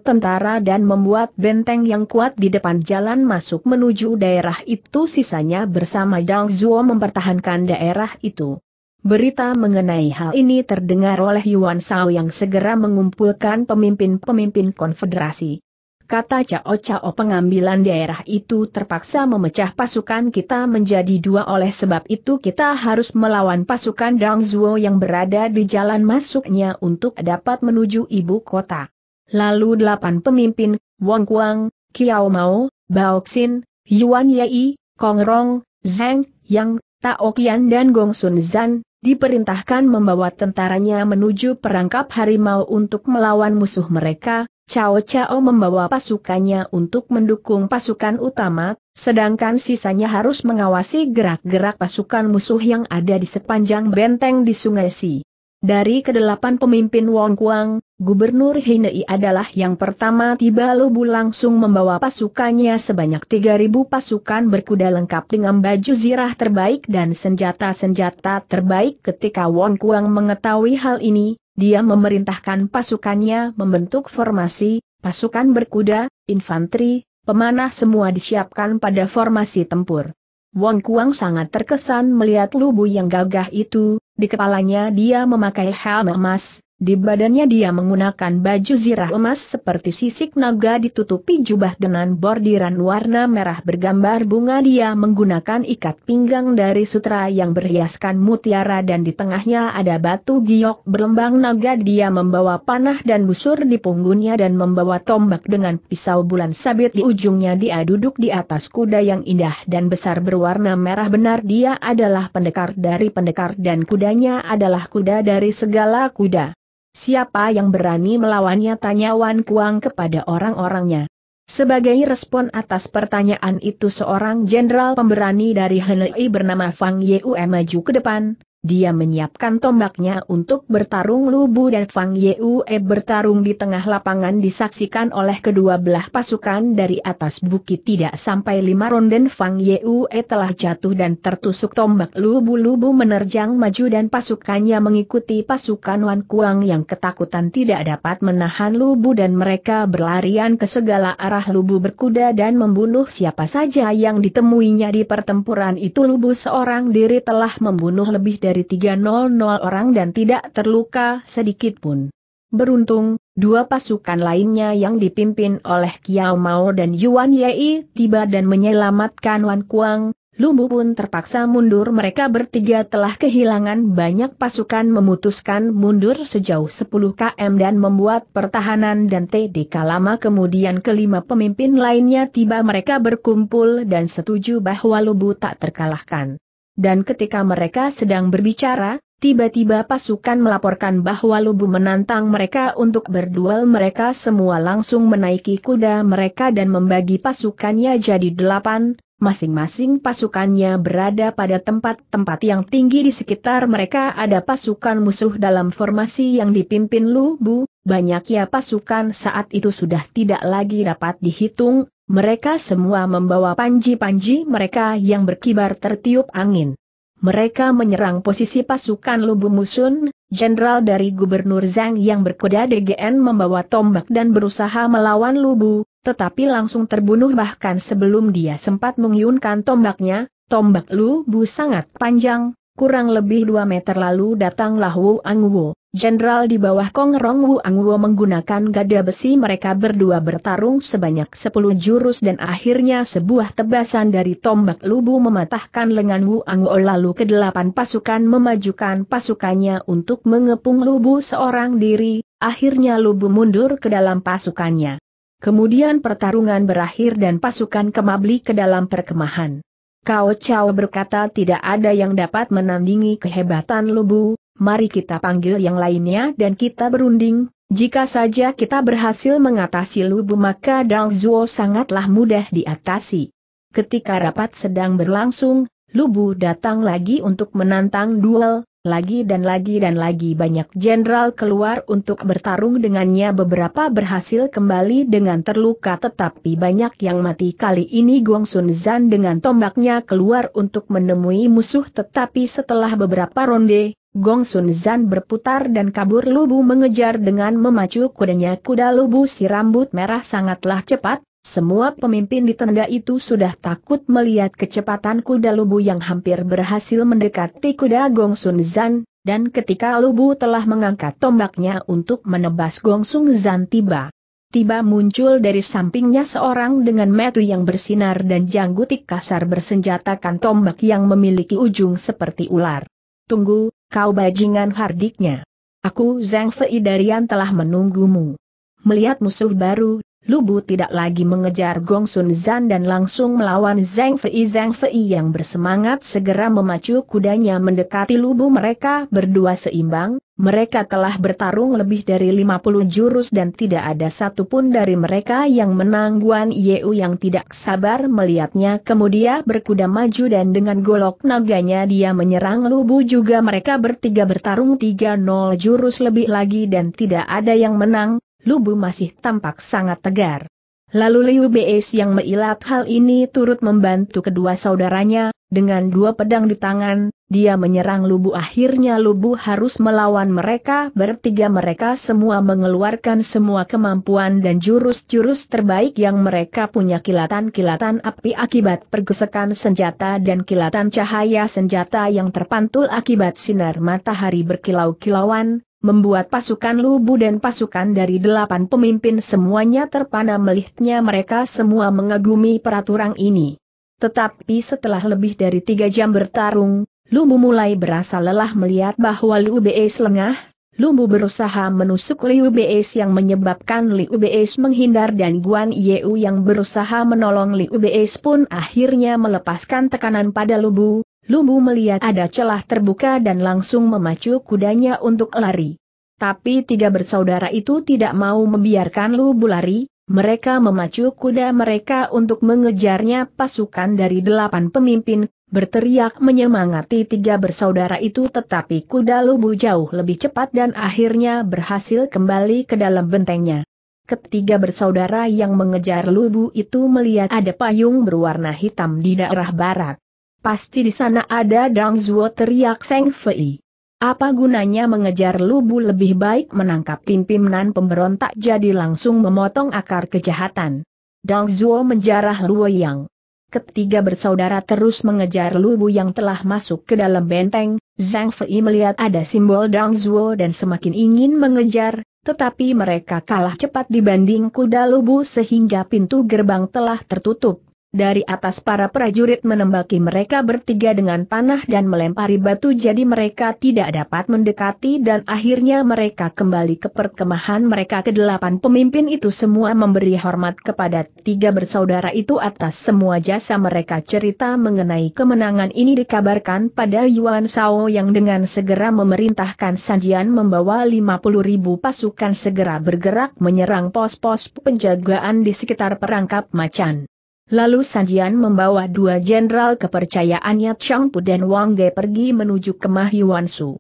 tentara dan membuat benteng yang kuat di depan jalan masuk menuju daerah itu sisanya bersama Dang Zhuo mempertahankan daerah itu. Berita mengenai hal ini terdengar oleh Yuan Shao yang segera mengumpulkan pemimpin-pemimpin konfederasi kata Cao Cao pengambilan daerah itu terpaksa memecah pasukan kita menjadi dua oleh sebab itu kita harus melawan pasukan Dang Zhuo yang berada di jalan masuknya untuk dapat menuju ibu kota. Lalu delapan pemimpin, Wang Kuang, Kiao Mao, Bao Xin, Yuan Yei, Kong Rong, Zhang, Yang, Tao Qian dan Gong Sun Zan, diperintahkan membawa tentaranya menuju perangkap harimau untuk melawan musuh mereka, Cao Cao membawa pasukannya untuk mendukung pasukan utama, sedangkan sisanya harus mengawasi gerak-gerak pasukan musuh yang ada di sepanjang benteng di Sungai Si. Dari kedelapan pemimpin Wong Kuang, Gubernur Hinei adalah yang pertama tiba Lubu langsung membawa pasukannya sebanyak 3.000 pasukan berkuda lengkap dengan baju zirah terbaik dan senjata-senjata terbaik ketika Wong Kuang mengetahui hal ini, dia memerintahkan pasukannya membentuk formasi, pasukan berkuda, infanteri, pemanah semua disiapkan pada formasi tempur. Wong Kuang sangat terkesan melihat lubu yang gagah itu, di kepalanya dia memakai helm emas, di badannya dia menggunakan baju zirah emas seperti sisik naga ditutupi jubah dengan bordiran warna merah bergambar bunga dia menggunakan ikat pinggang dari sutra yang berhiaskan mutiara dan di tengahnya ada batu giok berlembang naga dia membawa panah dan busur di punggungnya dan membawa tombak dengan pisau bulan sabit di ujungnya dia duduk di atas kuda yang indah dan besar berwarna merah benar dia adalah pendekar dari pendekar dan kudanya adalah kuda dari segala kuda. Siapa yang berani melawannya tanya Wan Kuang kepada orang-orangnya. Sebagai respon atas pertanyaan itu seorang jenderal pemberani dari Henei bernama Fang Yue maju ke depan, dia menyiapkan tombaknya untuk bertarung Lubu dan Fang Yue bertarung di tengah lapangan disaksikan oleh kedua belah pasukan dari atas bukit tidak sampai lima ronden Fang Yue telah jatuh dan tertusuk tombak Lubu-Lubu menerjang maju dan pasukannya mengikuti pasukan Wan Kuang yang ketakutan tidak dapat menahan Lubu dan mereka berlarian ke segala arah Lubu berkuda dan membunuh siapa saja yang ditemuinya di pertempuran itu Lubu seorang diri telah membunuh lebih dari dari 300 orang dan tidak terluka sedikit pun. Beruntung, dua pasukan lainnya yang dipimpin oleh Kiao Mao dan Yuan Yei tiba dan menyelamatkan Wan Kuang, Lumbu pun terpaksa mundur mereka bertiga telah kehilangan banyak pasukan memutuskan mundur sejauh 10 km dan membuat pertahanan dan TDK lama kemudian kelima pemimpin lainnya tiba mereka berkumpul dan setuju bahwa Lumbu tak terkalahkan dan ketika mereka sedang berbicara, tiba-tiba pasukan melaporkan bahwa Lubu menantang mereka untuk berduel mereka semua langsung menaiki kuda mereka dan membagi pasukannya jadi delapan, masing-masing pasukannya berada pada tempat-tempat yang tinggi di sekitar mereka ada pasukan musuh dalam formasi yang dipimpin Lubu, banyaknya pasukan saat itu sudah tidak lagi dapat dihitung, mereka semua membawa panji-panji mereka yang berkibar tertiup angin. Mereka menyerang posisi pasukan Lubu Musun, jenderal dari Gubernur Zhang yang berkuda DGN membawa tombak dan berusaha melawan Lubu, tetapi langsung terbunuh bahkan sebelum dia sempat mengiunkan tombaknya, tombak Lubu sangat panjang, kurang lebih 2 meter lalu datanglah Wu Angwu. Jenderal di bawah Kong Rong Wu Anguo menggunakan gada besi mereka berdua bertarung sebanyak sepuluh jurus dan akhirnya sebuah tebasan dari tombak lubu mematahkan lengan Wu Anguo. lalu kedelapan pasukan memajukan pasukannya untuk mengepung lubu seorang diri, akhirnya lubu mundur ke dalam pasukannya. Kemudian pertarungan berakhir dan pasukan kemabli ke dalam perkemahan. Kao Chao berkata tidak ada yang dapat menandingi kehebatan lubu, mari kita panggil yang lainnya dan kita berunding, jika saja kita berhasil mengatasi Lubu maka Dang Zuo sangatlah mudah diatasi. Ketika rapat sedang berlangsung, Lubu datang lagi untuk menantang duel, lagi dan lagi dan lagi banyak jenderal keluar untuk bertarung dengannya beberapa berhasil kembali dengan terluka tetapi banyak yang mati kali ini Gong Sun Zan dengan tombaknya keluar untuk menemui musuh tetapi setelah beberapa ronde, Gong Sun Zan berputar dan kabur Lubu mengejar dengan memacu kudanya kuda Lubu si rambut merah sangatlah cepat, semua pemimpin di tenda itu sudah takut melihat kecepatan kuda Lubu yang hampir berhasil mendekati kuda Gong Sun Zan, dan ketika Lubu telah mengangkat tombaknya untuk menebas Gong Sun Zan tiba. Tiba muncul dari sampingnya seorang dengan metu yang bersinar dan janggutik kasar bersenjatakan tombak yang memiliki ujung seperti ular. Tunggu, kau bajingan hardiknya. Aku Zhang Fei Darian telah menunggumu. Melihat musuh baru, Lubu tidak lagi mengejar Gong Sun Zan dan langsung melawan Zhang Fei. Zhang Fei yang bersemangat segera memacu kudanya mendekati Lubu mereka berdua seimbang, mereka telah bertarung lebih dari 50 jurus dan tidak ada satupun dari mereka yang menang Guan Yeu yang tidak sabar melihatnya kemudian berkuda maju dan dengan golok naganya dia menyerang Lubu juga mereka bertiga bertarung 3-0 jurus lebih lagi dan tidak ada yang menang, Lubu masih tampak sangat tegar. Lalu Liu Beis yang meilat hal ini turut membantu kedua saudaranya, dengan dua pedang di tangan, dia menyerang Lubu akhirnya Lubu harus melawan mereka bertiga mereka semua mengeluarkan semua kemampuan dan jurus-jurus terbaik yang mereka punya kilatan-kilatan api akibat pergesekan senjata dan kilatan cahaya senjata yang terpantul akibat sinar matahari berkilau-kilauan, membuat pasukan Lubu dan pasukan dari delapan pemimpin semuanya terpana melihatnya mereka semua mengagumi peraturan ini. Tetapi setelah lebih dari tiga jam bertarung, Lubu mulai berasa lelah melihat bahwa Liu Beis lengah, Lubu berusaha menusuk Liu Beis yang menyebabkan Liu Beis menghindar dan Guan Yeu yang berusaha menolong Liu Beis pun akhirnya melepaskan tekanan pada Lubu, Lubu melihat ada celah terbuka dan langsung memacu kudanya untuk lari. Tapi tiga bersaudara itu tidak mau membiarkan Lubu lari, mereka memacu kuda mereka untuk mengejarnya pasukan dari delapan pemimpin, berteriak menyemangati tiga bersaudara itu tetapi kuda Lubu jauh lebih cepat dan akhirnya berhasil kembali ke dalam bentengnya. Ketiga bersaudara yang mengejar Lubu itu melihat ada payung berwarna hitam di daerah barat. Pasti di sana ada Dang Zuo teriak Seng Fei. Apa gunanya mengejar lubu lebih baik menangkap pimpinan pemberontak jadi langsung memotong akar kejahatan. Dang Zuo menjarah Luo Yang. Ketiga bersaudara terus mengejar lubu yang telah masuk ke dalam benteng, Zhang Fei melihat ada simbol Dang Zuo dan semakin ingin mengejar, tetapi mereka kalah cepat dibanding kuda lubu sehingga pintu gerbang telah tertutup dari atas para prajurit menembaki mereka bertiga dengan panah dan melempari batu jadi mereka tidak dapat mendekati dan akhirnya mereka kembali ke perkemahan mereka kedelapan pemimpin itu semua memberi hormat kepada tiga bersaudara itu atas semua jasa mereka cerita mengenai kemenangan ini dikabarkan pada Yuan Shao yang dengan segera memerintahkan Sanjian membawa 50 ribu pasukan segera bergerak menyerang pos-pos penjagaan di sekitar perangkap macan. Lalu Sanjian membawa dua jenderal kepercayaannya Chang Pu dan Wang Ge pergi menuju kemah Yuan Su.